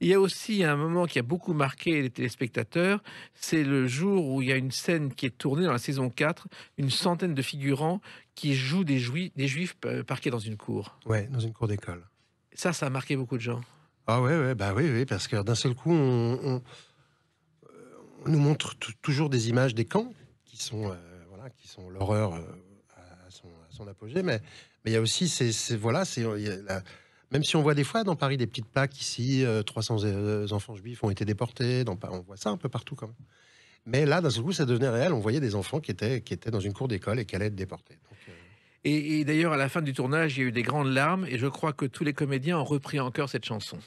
B: Il y a aussi un moment qui a beaucoup marqué les téléspectateurs. C'est le jour où il y a une scène qui est tournée dans la saison 4, une centaine de figurants qui jouent des, juifs, des juifs euh, parqués dans une cour. Ouais, dans une cour d'école. Ça, ça a marqué beaucoup de gens.
A: Ah ouais, ouais bah oui, oui, parce que d'un seul coup, on, euh, nous montre toujours des images des camps qui sont qui sont l'horreur euh, à son, apogée, mais mais il y a aussi ces, voilà, c'est même si on voit des fois dans Paris des petites plaques ici, 300 euh, euh, enfants juifs ont été déportés, dans, on voit ça un peu partout quand même. Mais là, d'un seul coup, ça devenait réel. On voyait des enfants qui étaient, qui
B: étaient dans une cour d'école et qui allaient être déportés. Et, et d'ailleurs, à la fin du tournage, il y a eu des grandes larmes et je crois que tous les comédiens ont repris encore cette chanson.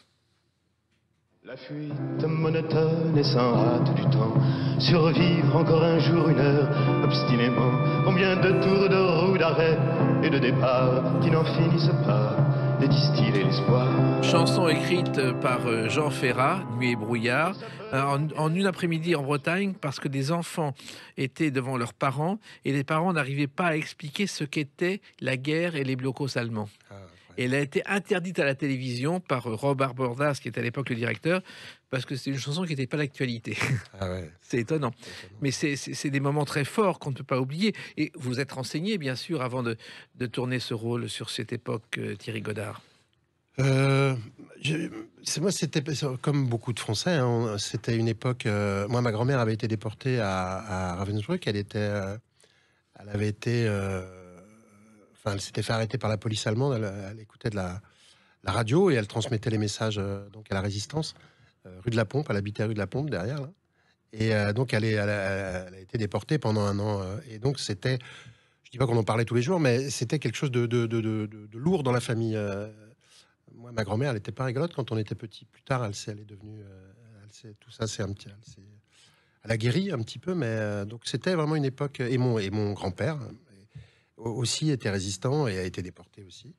B: La fuite monotone et sans hâte du temps, survivre encore un jour, une heure, obstinément.
A: Combien de tours de roue d'arrêt et de départ qui n'en finissent pas
B: de distiller l'espoir. Chanson écrite par euh, Jean Ferrat, Nuit et brouillard, euh, en, une après-midi en Bretagne, parce que des enfants étaient devant leurs parents et les parents n'arrivaient pas à expliquer ce qu'était la guerre et les blocos allemands. Ah elle a été interdite à la télévision par euh, Rob Arbordas, qui était à l'époque le directeur, parce que c'est une chanson qui n'était pas l'actualité. Ah c'est étonnant. Mais c'est des moments très forts qu'on ne peut pas oublier. Et vous êtes renseigné, bien sûr, avant de, tourner ce rôle sur cette époque, euh, Thierry Godard.
A: Euh, c'est moi, c'était comme beaucoup de Français. Hein, c'était une époque. moi, ma grand-mère avait été déportée à, Ravensbrück. était, elle avait été elle s'était fait arrêter par la police allemande. Elle, écoutait de la, radio et elle transmettait les messages euh, donc à la résistance. Euh, rue de la Pompe, elle habitait rue de la Pompe derrière. Et euh, donc, elle, est, elle, a, été déportée pendant un an. et donc, c'était, je dis pas qu'on en parlait tous les jours, mais c'était quelque chose de, de, lourd dans la famille. moi, ma grand-mère, elle n'était pas rigolote quand on était petit. Plus tard, elle, elle est devenue. Elle tout ça, c'est un petit. Elle, a guéri un petit peu, mais donc c'était vraiment une époque. Et mon, et mon grand-père, aussi était résistant et a été déporté aussi.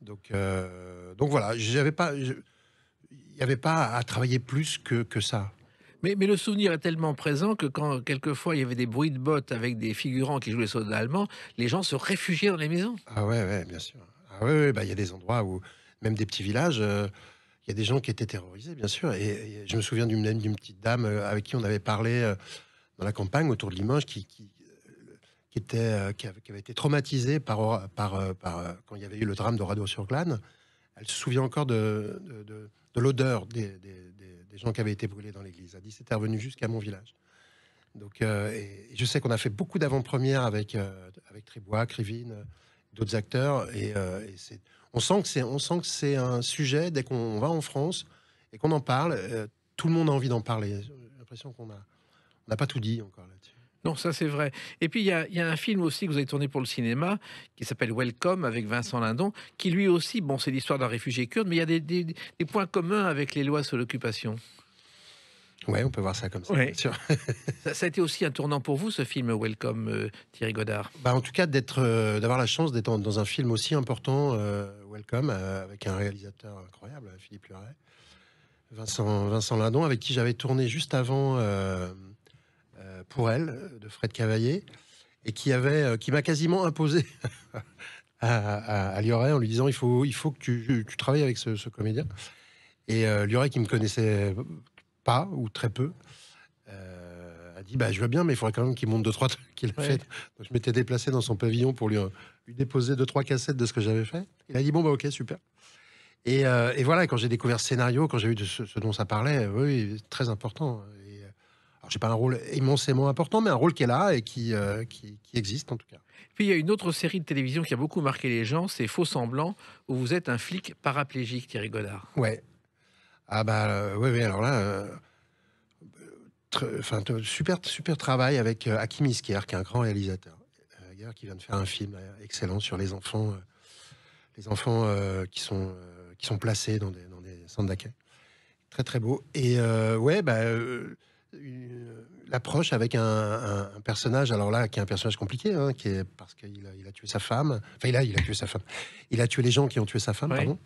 A: Donc,
B: euh, donc voilà, j'avais pas, il n'y avait pas à travailler plus que, ça. Mais, mais, le souvenir est tellement présent que quand quelquefois il y avait des bruits de bottes avec des figurants qui jouaient sur soldats allemands, les gens se réfugiaient dans les maisons.
A: Ah ouais, ouais bien sûr. Ah ouais, bah, il y a des endroits où, même des petits villages, euh, il y a des gens qui étaient terrorisés, bien sûr. Et, je me souviens d'une petite dame euh, avec qui on avait parlé dans la campagne autour de Limoges qui qui, était, euh, avait, été traumatisée par, par, euh, euh, quand il y avait eu le drame de radeau sur Glane. Elle se souvient encore de, de, l'odeur des, gens qui avaient été brûlés dans l'église. Elle dit c'était revenu jusqu'à mon village. Donc, et, je sais qu'on a fait beaucoup d'avant-premières avec, avec Tribois, Crivine, d'autres acteurs. Et, on sent que c'est un sujet, dès qu'on va en France et qu'on en parle, tout le monde a envie
B: d'en parler. J'ai
A: l'impression qu'on n'a
B: on a pas tout dit encore là non, ça c'est vrai. Et puis il y a, un film aussi que vous avez tourné pour le cinéma qui s'appelle Welcome avec Vincent Lindon, qui lui aussi, bon, c'est l'histoire d'un réfugié kurde, mais il y a des, points communs avec les lois sur l'occupation.
A: Oui, on peut voir ça comme ça,
B: ça, a été aussi un tournant pour vous, ce film Welcome, euh, Thierry Godard.
A: Bah, en tout cas, d'être, euh, d'avoir la chance d'être dans un film aussi important, euh, Welcome, avec un réalisateur incroyable, Philippe Luret, Vincent, Vincent Lindon, avec qui j'avais tourné juste avant. Euh, pour elle, euh, de Fred Cavaillé, et qui avait, euh, qui m'a quasiment imposé à, à, Lioré en lui disant il faut, il faut que tu, travailles avec ce, comédien. Et Lioré, qui me connaissait pas ou très peu, a dit bah, Je veux bien, mais il faudrait quand même qu'il monte deux, trois trucs qu'il fait. je m'étais déplacé dans son pavillon pour lui, déposer deux, trois cassettes de ce que j'avais fait. Il a dit Bon, bah, ok, super. Et, voilà, quand j'ai découvert ce scénario, quand j'ai vu de ce, ce, dont ça parlait, oui, très
B: important sais pas un rôle immensément important, mais un rôle qui est là et euh, qui, qui, existe en tout cas. Puis il y a une autre série de télévision qui a beaucoup marqué les gens, c'est Faux Semblant, où vous êtes un flic paraplégique, Thierry Godard.
A: Ouais. Ah bah euh, ouais, oui, alors là, euh, enfin, super, super travail avec Hakim Isker, qui est un grand réalisateur, qui vient de faire un film excellent sur les enfants, les enfants qui, sont, qui sont placés dans des, dans des centres d'accueil. Très très beau. Et ouais, bah euh, l'approche avec un, personnage, alors là, qui est un personnage compliqué, hein, qui est parce qu'il a, tué sa femme. Enfin, il a, il a tué sa femme. Il a tué les gens qui ont tué sa femme, pardon.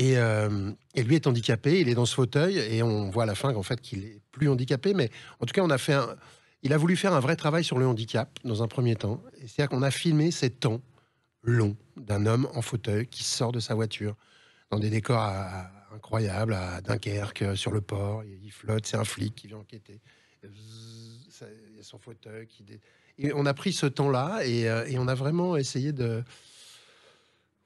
A: Euh, et, lui est handicapé, il est dans ce fauteuil, et on voit à la fin qu'en fait, qu'il est plus handicapé, mais en tout cas, on a fait un, il a voulu faire un vrai travail sur le handicap dans un premier temps. C'est-à-dire qu'on a filmé ces temps longs d'un homme en fauteuil qui sort de sa voiture dans des décors à incroyable à Dunkerque, euh, sur le port. Il flotte, c'est un flic qui vient enquêter. il y a son fauteuil qui. Et on a pris ce temps-là euh, et, on a vraiment essayé de.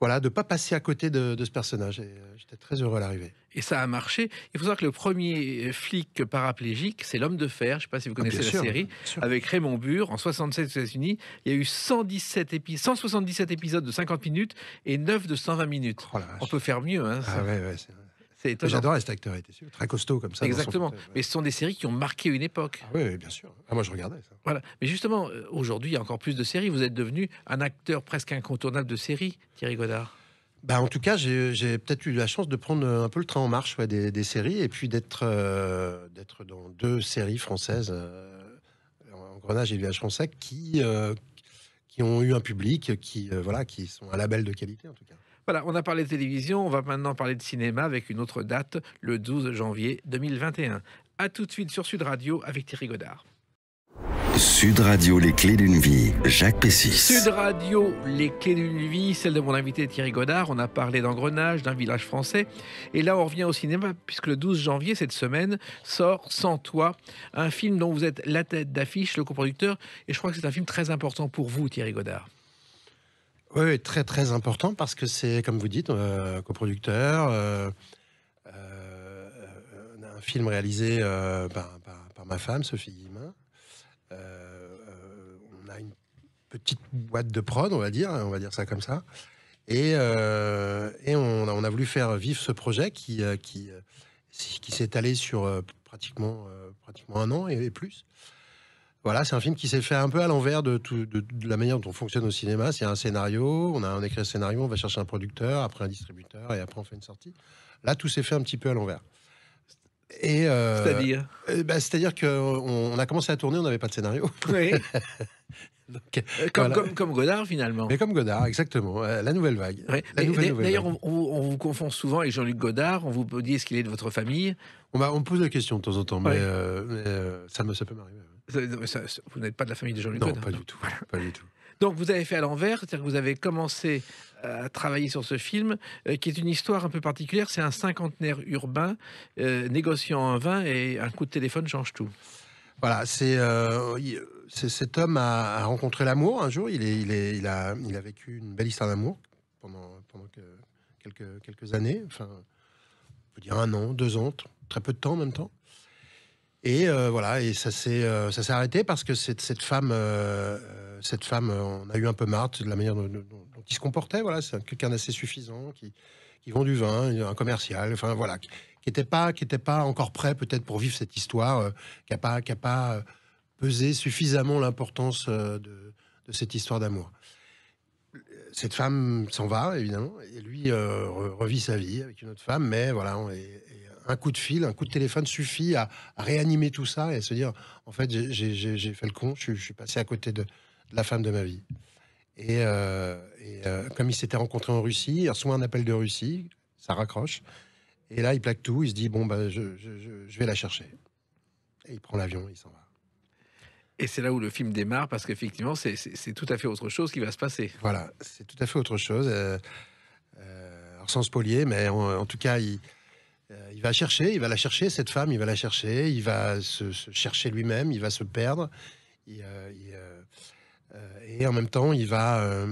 A: Voilà, de ne pas passer à côté de, ce personnage. Euh, j'étais très heureux à l'arrivée.
B: Et ça a marché. Il faut savoir que le premier flic paraplégique, c'est l'homme de fer. Je ne sais pas si vous ah, connaissez la série. Avec Raymond Burr, en 67 aux États-Unis. Il y a eu 117 177 épisodes de 50 minutes et 9 de 120 minutes. Oh on peut faire mieux. Hein, ah, c'est J'adorais cet acteur, il était très costaud comme ça. Exactement. Mais ce sont des séries qui ont marqué une époque. Ah oui, bien sûr. Ah, moi, je regardais ça. Voilà. Mais justement, euh, aujourd'hui, il y a encore plus de séries. Vous êtes devenu un acteur presque incontournable de séries, Thierry Godard. Bah en tout cas,
A: j'ai peut-être eu la chance de prendre un peu le train en marche des, séries et puis d'être euh, d'être dans deux séries françaises, euh, en Grenage et Village français, qui, qui ont eu un public, qui, voilà, qui sont un label de qualité en tout cas.
B: Voilà, on a parlé de télévision, on va maintenant parler de cinéma avec une autre date, le 12 janvier 2021. A tout de suite sur Sud Radio avec Thierry Godard.
A: Sud Radio, les clés d'une vie, Jacques Pessis. Sud
B: Radio, les clés d'une vie, celle de mon invité Thierry Godard. On a parlé d'engrenage, d'un village français. Et là, on revient au cinéma, puisque le 12 janvier, cette semaine, sort Sans Toi, un film dont vous êtes la tête d'affiche, le coproducteur. Et je crois que c'est un film très important pour vous, Thierry Godard.
A: Oui, très très important parce que c'est, comme vous dites, euh, coproducteur, euh, euh, euh un film réalisé euh, par, ma femme, Sophie Guillemin. Euh, on a une petite boîte de prod, on va dire, on va dire ça comme ça. Et, on, a voulu faire vivre ce projet qui, s'est étalé sur pratiquement, pratiquement un an et plus. Voilà, c'est un film qui s'est fait un peu à l'envers de, la manière dont on fonctionne au cinéma. C'est un scénario, on, a, on écrit un scénario, on va chercher un producteur, après un distributeur, et après on fait une sortie. Là, tout s'est fait un petit peu à l'envers. Et euh, c'est-à-dire euh, bah, C'est-à-dire qu'on on a commencé à tourner, on n'avait pas de scénario. Euh, comme,
B: comme, Godard finalement.
A: Mais comme Godard, exactement. la nouvelle vague.
B: D'ailleurs, on, vous confond souvent avec Jean-Luc Godard. On vous dit est-ce qu'il est de votre famille on, on me pose la question de temps en temps, mais, mais ça, me, ça peut m'arriver vous n'êtes pas de la famille de Jean-Luc Non, pas, non. Du tout, pas du tout. Donc vous avez fait à l'envers, c'est-à-dire que vous avez commencé euh, à travailler sur ce film, euh, qui est une histoire un peu particulière. C'est un cinquantenaire urbain euh, négociant un vin et un coup de téléphone change tout.
A: Voilà, c'est cet homme a, rencontré l'amour un jour. Il, est, il, est, il, a, il vécu une belle histoire d'amour pendant, quelques, quelques années, enfin, on peut dire un an, deux ans, très peu de temps en même temps. Et euh, voilà, et ça s'est euh, ça s'est arrêté parce que cette, cette femme, euh, cette femme, on a eu un peu marre de la manière dont, il se comportait. Voilà, c'est quelqu'un d'assez suffisant qui qui vend du vin, un commercial, enfin voilà, qui n'était pas qui était pas encore prêt peut-être pour vivre cette histoire, qui n'a pas qui pas pesé suffisamment l'importance de, de, cette histoire d'amour. Cette femme s'en va évidemment, et lui revit sa vie avec une autre femme, mais voilà, un coup de fil, un coup de téléphone suffit à, réanimer tout ça et à se dire, en fait, j'ai fait le con, je, suis passé à côté de, la femme de ma vie. Et, euh, euh, comme il s'était rencontré en Russie, il reçoit un appel de Russie, ça raccroche. Et là, il plaque tout, il se dit, bon, bah, je, vais la chercher.
B: Et il prend l'avion, il s'en va. Et c'est là où le film démarre, parce qu'effectivement, c'est tout à fait autre chose qui va se passer.
A: Voilà, c'est tout à fait autre chose. Euh, se euh, sans mais en tout cas, il, euh, il va chercher, il va la chercher, cette femme, il va la chercher, il va se, chercher lui-même, il va se perdre. Euh, euh, et en même temps, il va,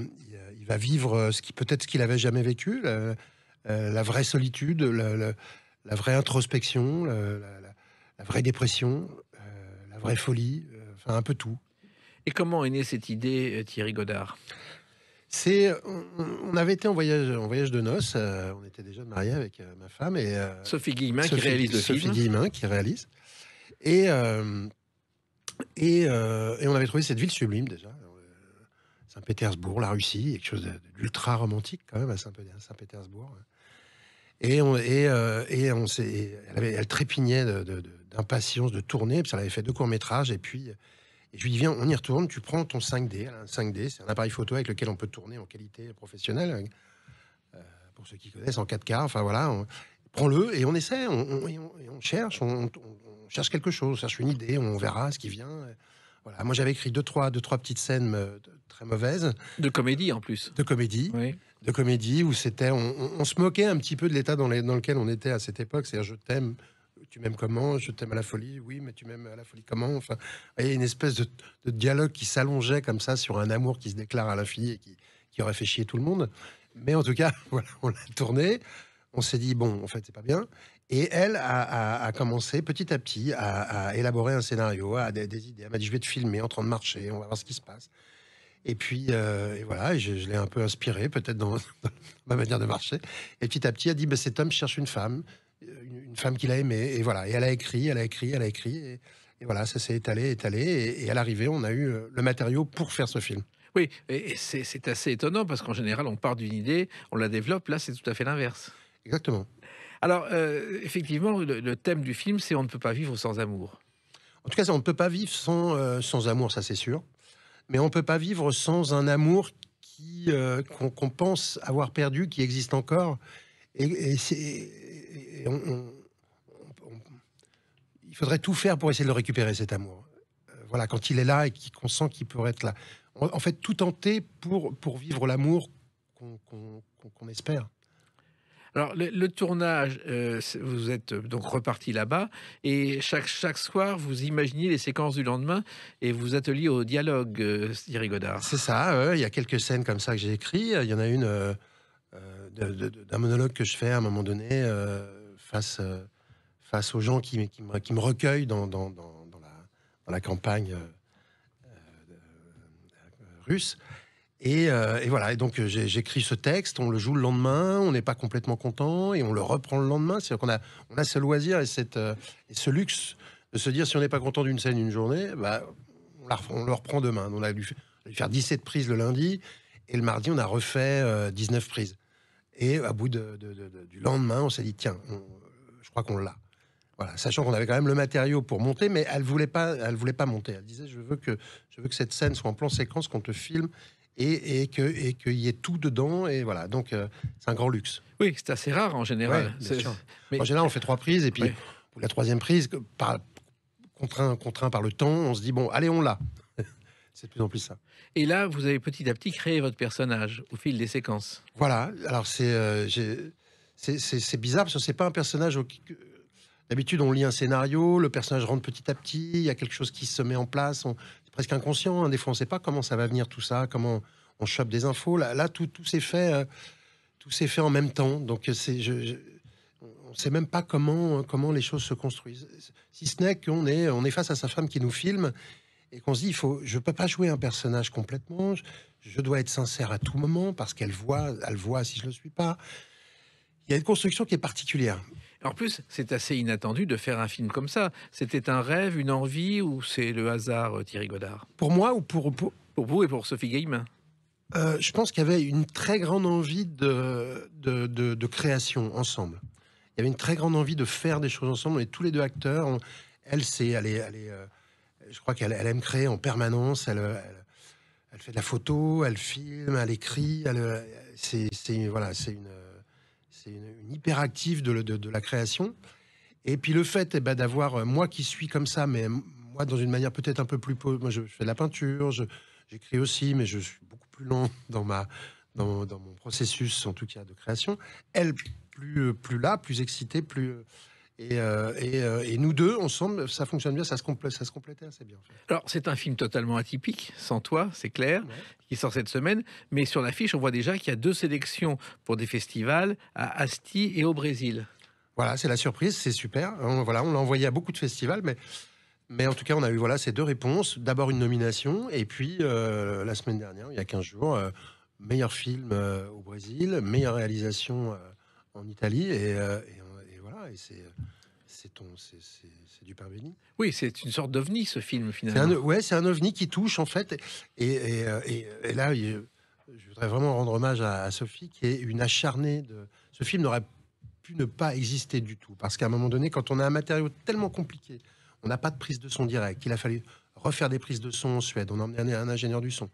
A: vivre ce qui peut-être ce qu'il n'avait jamais vécu, la, vraie solitude, la, la vraie introspection, la, vraie dépression, la vraie folie, enfin un peu tout.
B: Et comment est née cette idée, Thierry Godard
A: on, avait été en voyage, en voyage de noces. Euh, on était déjà mariés avec euh, ma femme et euh, Sophie Guillemin qui réalise le Sophie Guillemin qui réalise. Et et, on avait trouvé cette ville sublime déjà. Saint-Pétersbourg, la Russie, quelque chose d'ultra romantique quand même à Saint-Pétersbourg. Hein. Et elle, trépignait d'impatience de, tourner. Puis elle avait fait deux courts métrages et puis je lui dis, viens, on y retourne, tu prends ton 5D. Un 5D, c'est un appareil photo avec lequel on peut tourner en qualité professionnelle, euh, pour ceux qui connaissent, en 4K. Enfin voilà, prends-le et on essaie, on, cherche, on, cherche quelque chose, on cherche une idée, on verra ce qui vient. Euh, voilà. Moi, j'avais écrit deux trois, deux, trois petites scènes euh, très mauvaises.
B: De comédie, en plus.
A: De comédie. Oui. De comédie, où c'était, on, se moquait un petit peu de l'état dans, lequel on était à cette époque. C'est-à-dire, je t'aime, tu m'aimes comment Je t'aime à la folie, oui, mais tu m'aimes à la folie comment Enfin, il y a une espèce de, dialogue qui s'allongeait comme ça sur un amour qui se déclare à la fille et qui, qui aurait fait chier tout le monde. Mais en tout cas, voilà, on l'a tourné. On s'est dit, bon, en fait, c'est pas bien. Et elle a, commencé petit à petit à, élaborer un scénario, à des, idées. Elle m'a dit, je vais te filmer en train de marcher, on va voir ce qui se passe. Et puis, euh, voilà, je, l'ai un peu inspiré, peut-être dans, ma manière de marcher. Et petit à petit, elle a dit, mais bah, cet homme cherche une femme une femme qu'il a aimée. Et voilà, et elle a écrit, elle a écrit, elle a écrit. Et, voilà, ça s'est étalé, étalé. Et, à l'arrivée, on a eu euh, le matériau pour faire ce film.
B: Oui, et c'est assez étonnant parce qu'en général, on part d'une idée, on la développe. Là, c'est tout à fait l'inverse. Exactement. Alors, euh, effectivement, le, thème du film, c'est on ne peut pas vivre sans
A: amour. En tout cas, on ne peut pas vivre sans, euh, sans amour, ça c'est sûr. Mais on ne peut pas vivre sans un amour qu'on pense avoir perdu, qui existe encore. et c'est il faudrait tout faire pour essayer de le récupérer, cet amour. Euh, voilà, quand il est là et qu'on sent qu'il pourrait être là. En, fait, tout tenter pour, pour vivre l'amour
B: qu'on espère. Alors le, tournage, euh, vous êtes euh, donc reparti là-bas et chaque, chaque soir vous imaginez les séquences du lendemain et vous ateliez au dialogue, euh, Godard. C'est
A: ça. il y a quelques scènes comme ça que j'ai écrit. Il y en a une d'un monologue que je fais à un moment donné euh, face, euh, face aux gens qui, qui, me, qui me, recueillent dans, dans, dans, la, campagne euh, russe. Et, et, voilà, et donc j'écris ce texte, on le joue le lendemain, on n'est pas complètement content, et on le reprend le lendemain. cest qu'on a, on a ce loisir et, cette, ce luxe de se dire si on n'est pas content d'une scène une journée, bah, on, la, on, le reprend demain. On on a dû faire 17 prises le lundi, et le mardi, on a refait 19 prises. Et à bout de, du lendemain, on s'est dit tiens, je crois qu'on l'a. Voilà, sachant qu'on avait quand même le matériau pour monter, mais elle voulait pas, elle voulait pas monter. Elle disait je veux que je veux que cette scène soit en plan séquence, qu'on te filme et, et qu'il et que y ait tout dedans. Et voilà, donc euh, c'est un grand luxe. Oui, c'est assez rare en général. mais... En général, on fait trois prises et puis la troisième prise, par, contraint, contraint par le temps, on se dit bon, allez, on l'a. C'est de plus en plus ça.
B: Et là, vous avez petit à petit créé votre personnage au fil des séquences.
A: Voilà. Alors, c'est euh, c'est bizarre parce que n'est pas un personnage. D'habitude, on lit un scénario, le personnage rentre petit à petit, il y a quelque chose qui se met en place. On... C'est presque inconscient. Hein. Des fois, on ne sait pas comment ça va venir tout ça, comment on chope des infos. Là, là tout, tout s'est fait, euh, tout s'est fait en même temps. Donc, euh, c'est, on ne sait même pas comment, comment les choses se construisent. Si ce n'est qu'on est, on est face à sa femme qui nous filme et qu'on se dit, il faut, je ne peux pas jouer un personnage complètement, je, dois être sincère à tout moment parce qu'elle voit, elle voit si je ne le suis pas. Il y a une construction qui est particulière.
B: En plus, c'est assez inattendu de faire un film comme ça. C'était un rêve, une envie ou c'est le hasard, euh, Thierry Godard
A: Pour moi ou pour, pour...
B: vous et pour Sophie Gaiman
A: euh, je pense qu'il y avait une très grande envie de, de, création ensemble. Il y avait une très grande envie de faire des choses ensemble. et tous les deux acteurs. elle, c'est, aller est, euh, je crois qu'elle aime créer en permanence. Elle, elle, fait de la photo, elle filme, elle écrit. c'est, voilà, c'est une, une, hyperactive de, la création. Et puis le fait eh ben, d'avoir, euh, moi qui suis comme ça, mais moi dans une manière peut-être un peu plus... Moi je, fais de la peinture, j'écris aussi, mais je suis beaucoup plus lent dans, ma, dans, dans, mon processus, en tout cas, de création. Elle, plus, euh, plus là, plus excitée, plus... Euh, euh, euh, et, nous deux, ensemble, ça fonctionne bien, ça se, complète, ça se complétait assez bien.
B: Alors, c'est un film totalement atypique, sans toi, c'est clair, qui sort cette semaine. Mais sur l'affiche, on voit déjà qu'il y a deux sélections pour des festivals à Asti et au Brésil. Voilà, c'est la surprise, c'est super. voilà, on l'a envoyé à beaucoup de festivals,
A: mais, en tout cas, on a eu voilà, ces deux réponses. D'abord une nomination, et puis euh, la semaine dernière, il y a 15 jours, meilleur film au Brésil, meilleure réalisation en Italie, et et euh, c'est ton, c'est, du pain Oui, c'est une sorte d'ovni ce film finalement. C'est un, ouais, c'est un ovni qui touche en fait. Et, euh, là, euh, je voudrais vraiment rendre hommage à, Sophie qui est une acharnée de. Ce film n'aurait pu ne pas exister du tout parce qu'à un moment donné, quand on a un matériau tellement compliqué, on n'a pas de prise de son direct. Il a fallu refaire des prises de son en Suède. On a emmené un ingénieur du son.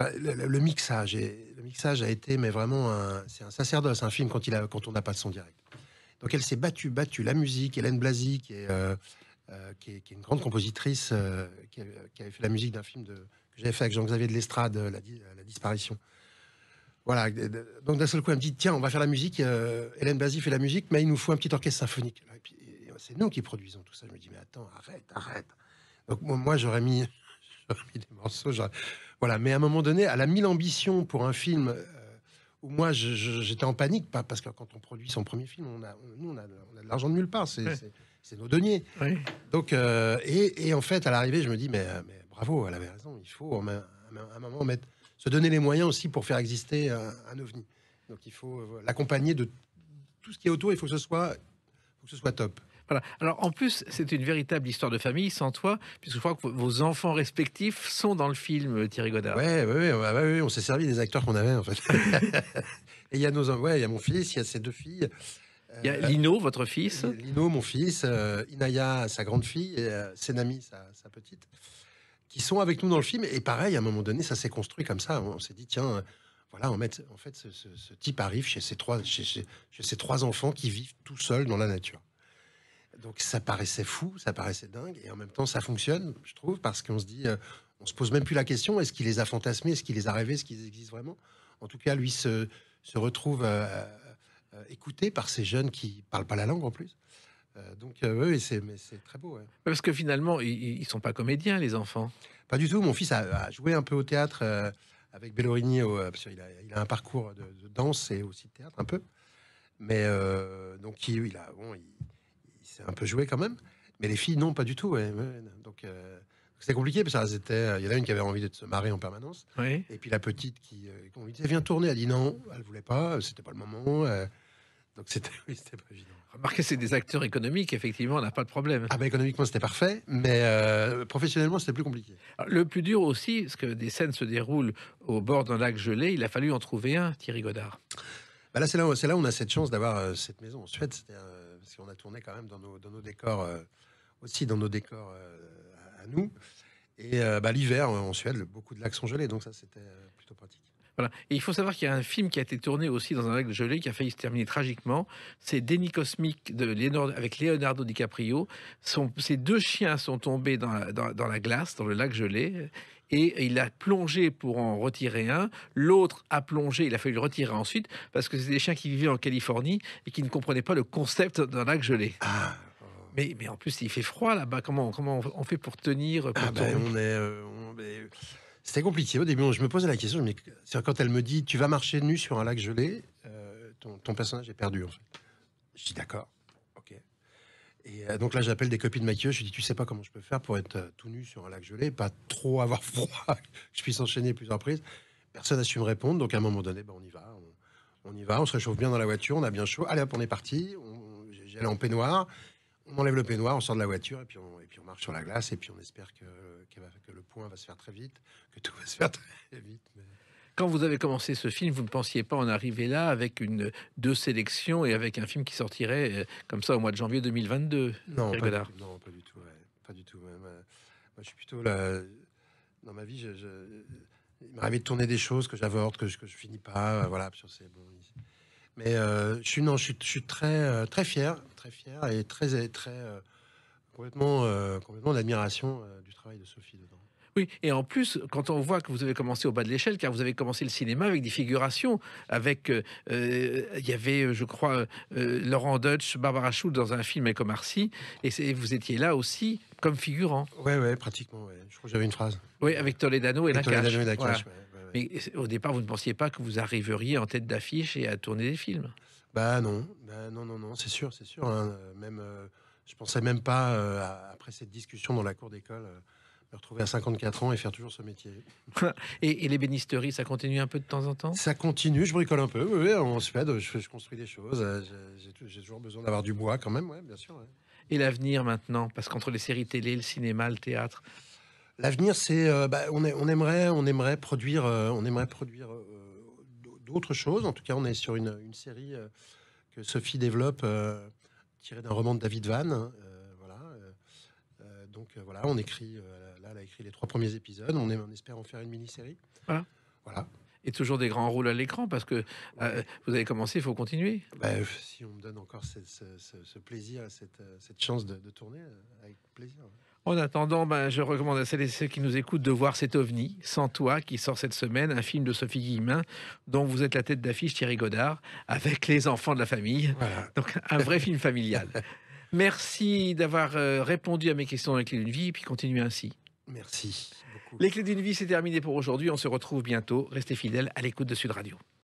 A: le, mixage, le mixage a été, mais vraiment, un, c'est un sacerdoce, un film quand, il a, quand on n'a pas de son direct. Donc elle s'est battue, battue. La musique, Hélène Blasi, qui est, euh, euh, une grande compositrice, euh, qui, avait fait la musique d'un film de, que j'avais fait avec Jean-Xavier de l'Estrade, la, disparition. Voilà, donc d'un seul coup, elle me dit, tiens, on va faire la musique, Hélène Blasi fait la musique, mais il nous faut un petit orchestre symphonique. c'est nous qui produisons tout ça. Je me dis, mais attends, arrête, arrête. Donc moi, j'aurais mis, mis, des morceaux. Voilà, mais à un moment donné, elle a mis l'ambition pour un film moi j'étais en panique, parce que quand on produit son premier film, on a, nous on a, de
B: l'argent de nulle part, c'est
A: nos deniers. Donc, euh, et, en fait, à l'arrivée, je me dis, mais, bravo, elle avait raison, il faut à un moment se donner les moyens aussi pour faire exister un, ovni. Donc il faut euh, l'accompagner de
B: tout ce qui est autour, il faut que ce soit, faut que ce soit top. Alors en plus, c'est une véritable histoire de famille sans toi, puisque je crois que vos enfants respectifs sont dans le film euh, Thierry Godard. Oui, ouais, on s'est servi des acteurs qu'on avait en fait. Et il y a nos, ouais, il y a mon fils, il y a ses deux filles.
A: Il y a euh, Lino, votre fils. Lino, mon fils, euh, Inaya, sa grande fille, et Senami, sa, petite, qui sont avec nous dans le film. Et pareil, à un moment donné, ça s'est construit comme ça. On, s'est dit, tiens, voilà, on met en fait ce, type arrive chez ces trois, chez, chez ses trois enfants qui vivent tout seuls dans la nature. Donc ça paraissait fou, ça paraissait dingue, et en même temps ça fonctionne, je trouve, parce qu'on se dit, euh, on se pose même plus la question, est-ce qu'il les a fantasmés, est-ce qu'il les a rêvés, est-ce qu'ils existent vraiment En tout cas, lui se, retrouve euh, euh, écouté par ces jeunes qui parlent pas la langue en plus. Donc oui, c'est très beau. Parce que finalement, ils, ne sont pas comédiens, les enfants. Pas du tout. Mon fils a, joué un peu au théâtre avec Bellorini, il a, un parcours de, danse et aussi de théâtre un peu. Mais donc, il, a, bon, c'est un peu joué quand même. Mais les filles, non, pas du tout. Donc, c'est euh, c'était compliqué parce que c'était. Euh, il y en a une qui avait envie de se marrer en permanence. Oui. Et puis la petite qui, euh, vient tourner, elle dit non, elle voulait pas, c'était pas le moment.
B: donc c'était, oui, c'était pas évident. Remarquez, c'est des acteurs économiques, effectivement, on n'a pas de problème. Ah bah, économiquement, c'était parfait, mais professionnellement, c'était plus compliqué. le plus dur aussi, parce que des scènes se déroulent au bord d'un lac gelé, il a fallu en trouver un, Thierry Godard. Bah, là, c'est là, c'est là où on a cette chance d'avoir
A: cette maison en Suède. C'était
B: parce qu'on a tourné quand même dans nos,
A: décors, euh, aussi dans nos décors
B: euh, à, nous.
A: Et euh, bah, l'hiver en Suède, beaucoup de lacs sont gelés, donc ça
B: c'était plutôt pratique. Voilà. Et il faut savoir qu'il y a un film qui a été tourné aussi dans un lac gelé qui a failli se terminer tragiquement. C'est Denis cosmique de Leonardo, avec Leonardo DiCaprio. sont ces deux chiens sont tombés dans dans la glace, dans le lac gelé et il a plongé pour en retirer un. L'autre a plongé, il a fallu le retirer ensuite parce que c'est des chiens qui vivaient en Californie et qui ne comprenaient pas le concept d'un lac gelé. Ah. Mais, mais, en plus, il fait froid là-bas. Comment, comment on fait pour tenir, ah, ben, euh, C'est C'était compliqué. Au début, je me posais la
A: question. quand elle me dit, tu vas marcher nu sur un lac gelé, euh, ton, ton, personnage est perdu. Je suis d'accord. Et euh, donc là, j'appelle des copies de Mathieu, Je dis, tu sais pas comment je peux faire pour être euh, tout nu sur un lac gelé, pas trop avoir froid, que je puisse enchaîner plusieurs prises. Personne n'a su me répondre. Donc à un moment donné, ben, on y va. On, y va, on se réchauffe bien dans la voiture, on a bien chaud. Allez hop, on est parti.
B: J'allais en peignoir.
A: On enlève le peignoir, on sort de la voiture et puis on, et puis on marche sur la glace. Et puis on
B: espère que, que, le point va se faire très vite, que tout va se faire très vite. Quand vous avez commencé ce film, vous ne pensiez pas en arriver là avec une deux sélections et avec un film qui sortirait euh, comme ça au mois de janvier 2022 Non, pas du,
A: tout. Pas du tout. Moi, je suis plutôt là. Euh, dans ma vie, je, je... il de tourner des choses que j'avorte, que je, que je finis pas. Euh, voilà, sur ces mais je suis non, je suis, très très fier, très fier et très très complètement complètement
B: d'admiration
A: du travail de Sophie dedans.
B: Oui, et en plus, quand on voit que vous avez commencé au bas de l'échelle, car vous avez commencé le cinéma avec des figurations, avec, euh, euh, il y avait, euh, je crois, Laurent Deutsch, Barbara Schultz dans un film avec Omar Sy, et vous étiez là aussi comme
A: figurant. Oui, ouais, pratiquement, je crois que j'avais une phrase.
B: Oui, avec Toledano et avec et au départ, vous ne pensiez pas que vous arriveriez en tête d'affiche et à tourner des films Bah non,
A: bah, non, non, non, c'est sûr, c'est sûr. Hein. Même, je pensais même pas, après cette discussion dans la cour d'école retrouver à 54 ans et faire toujours ce métier. et, et l'ébénisterie, ça continue un peu de temps en temps Ça continue, je bricole un peu, oui, en Suède, je, je construis des choses, euh,
B: j'ai toujours besoin d'avoir du bois quand même, bien sûr. Et l'avenir maintenant Parce qu'entre les séries télé, le cinéma, le théâtre L'avenir, c'est, euh, bah, on, aimerait, on aimerait produire, euh,
A: on aimerait produire d'autres choses. En tout cas, on est sur une, une série que Sophie développe, tirée d'un roman de David Van hein, voilà. donc voilà, on écrit elle a écrit les trois premiers épisodes. On, espère en faire une mini-série.
B: Voilà. Et toujours des grands rôles à l'écran parce que euh, vous avez commencé, il faut continuer. Bah, si
A: on me donne encore ce, plaisir, euh, cette, chance de, tourner, euh, avec plaisir.
B: En attendant, bah, je recommande à celles et ceux qui nous écoutent de voir cet ovni, Sans toi, qui sort cette semaine, un film de Sophie Guillemin, dont vous êtes la tête d'affiche Thierry Godard, avec les enfants de la famille. Donc un vrai film familial. Merci d'avoir répondu à mes questions avec les vie, puis continuez ainsi. Merci. Beaucoup. Les clés d'une vie, c'est terminé pour aujourd'hui. On se retrouve bientôt. Restez fidèles à l'écoute de Sud Radio.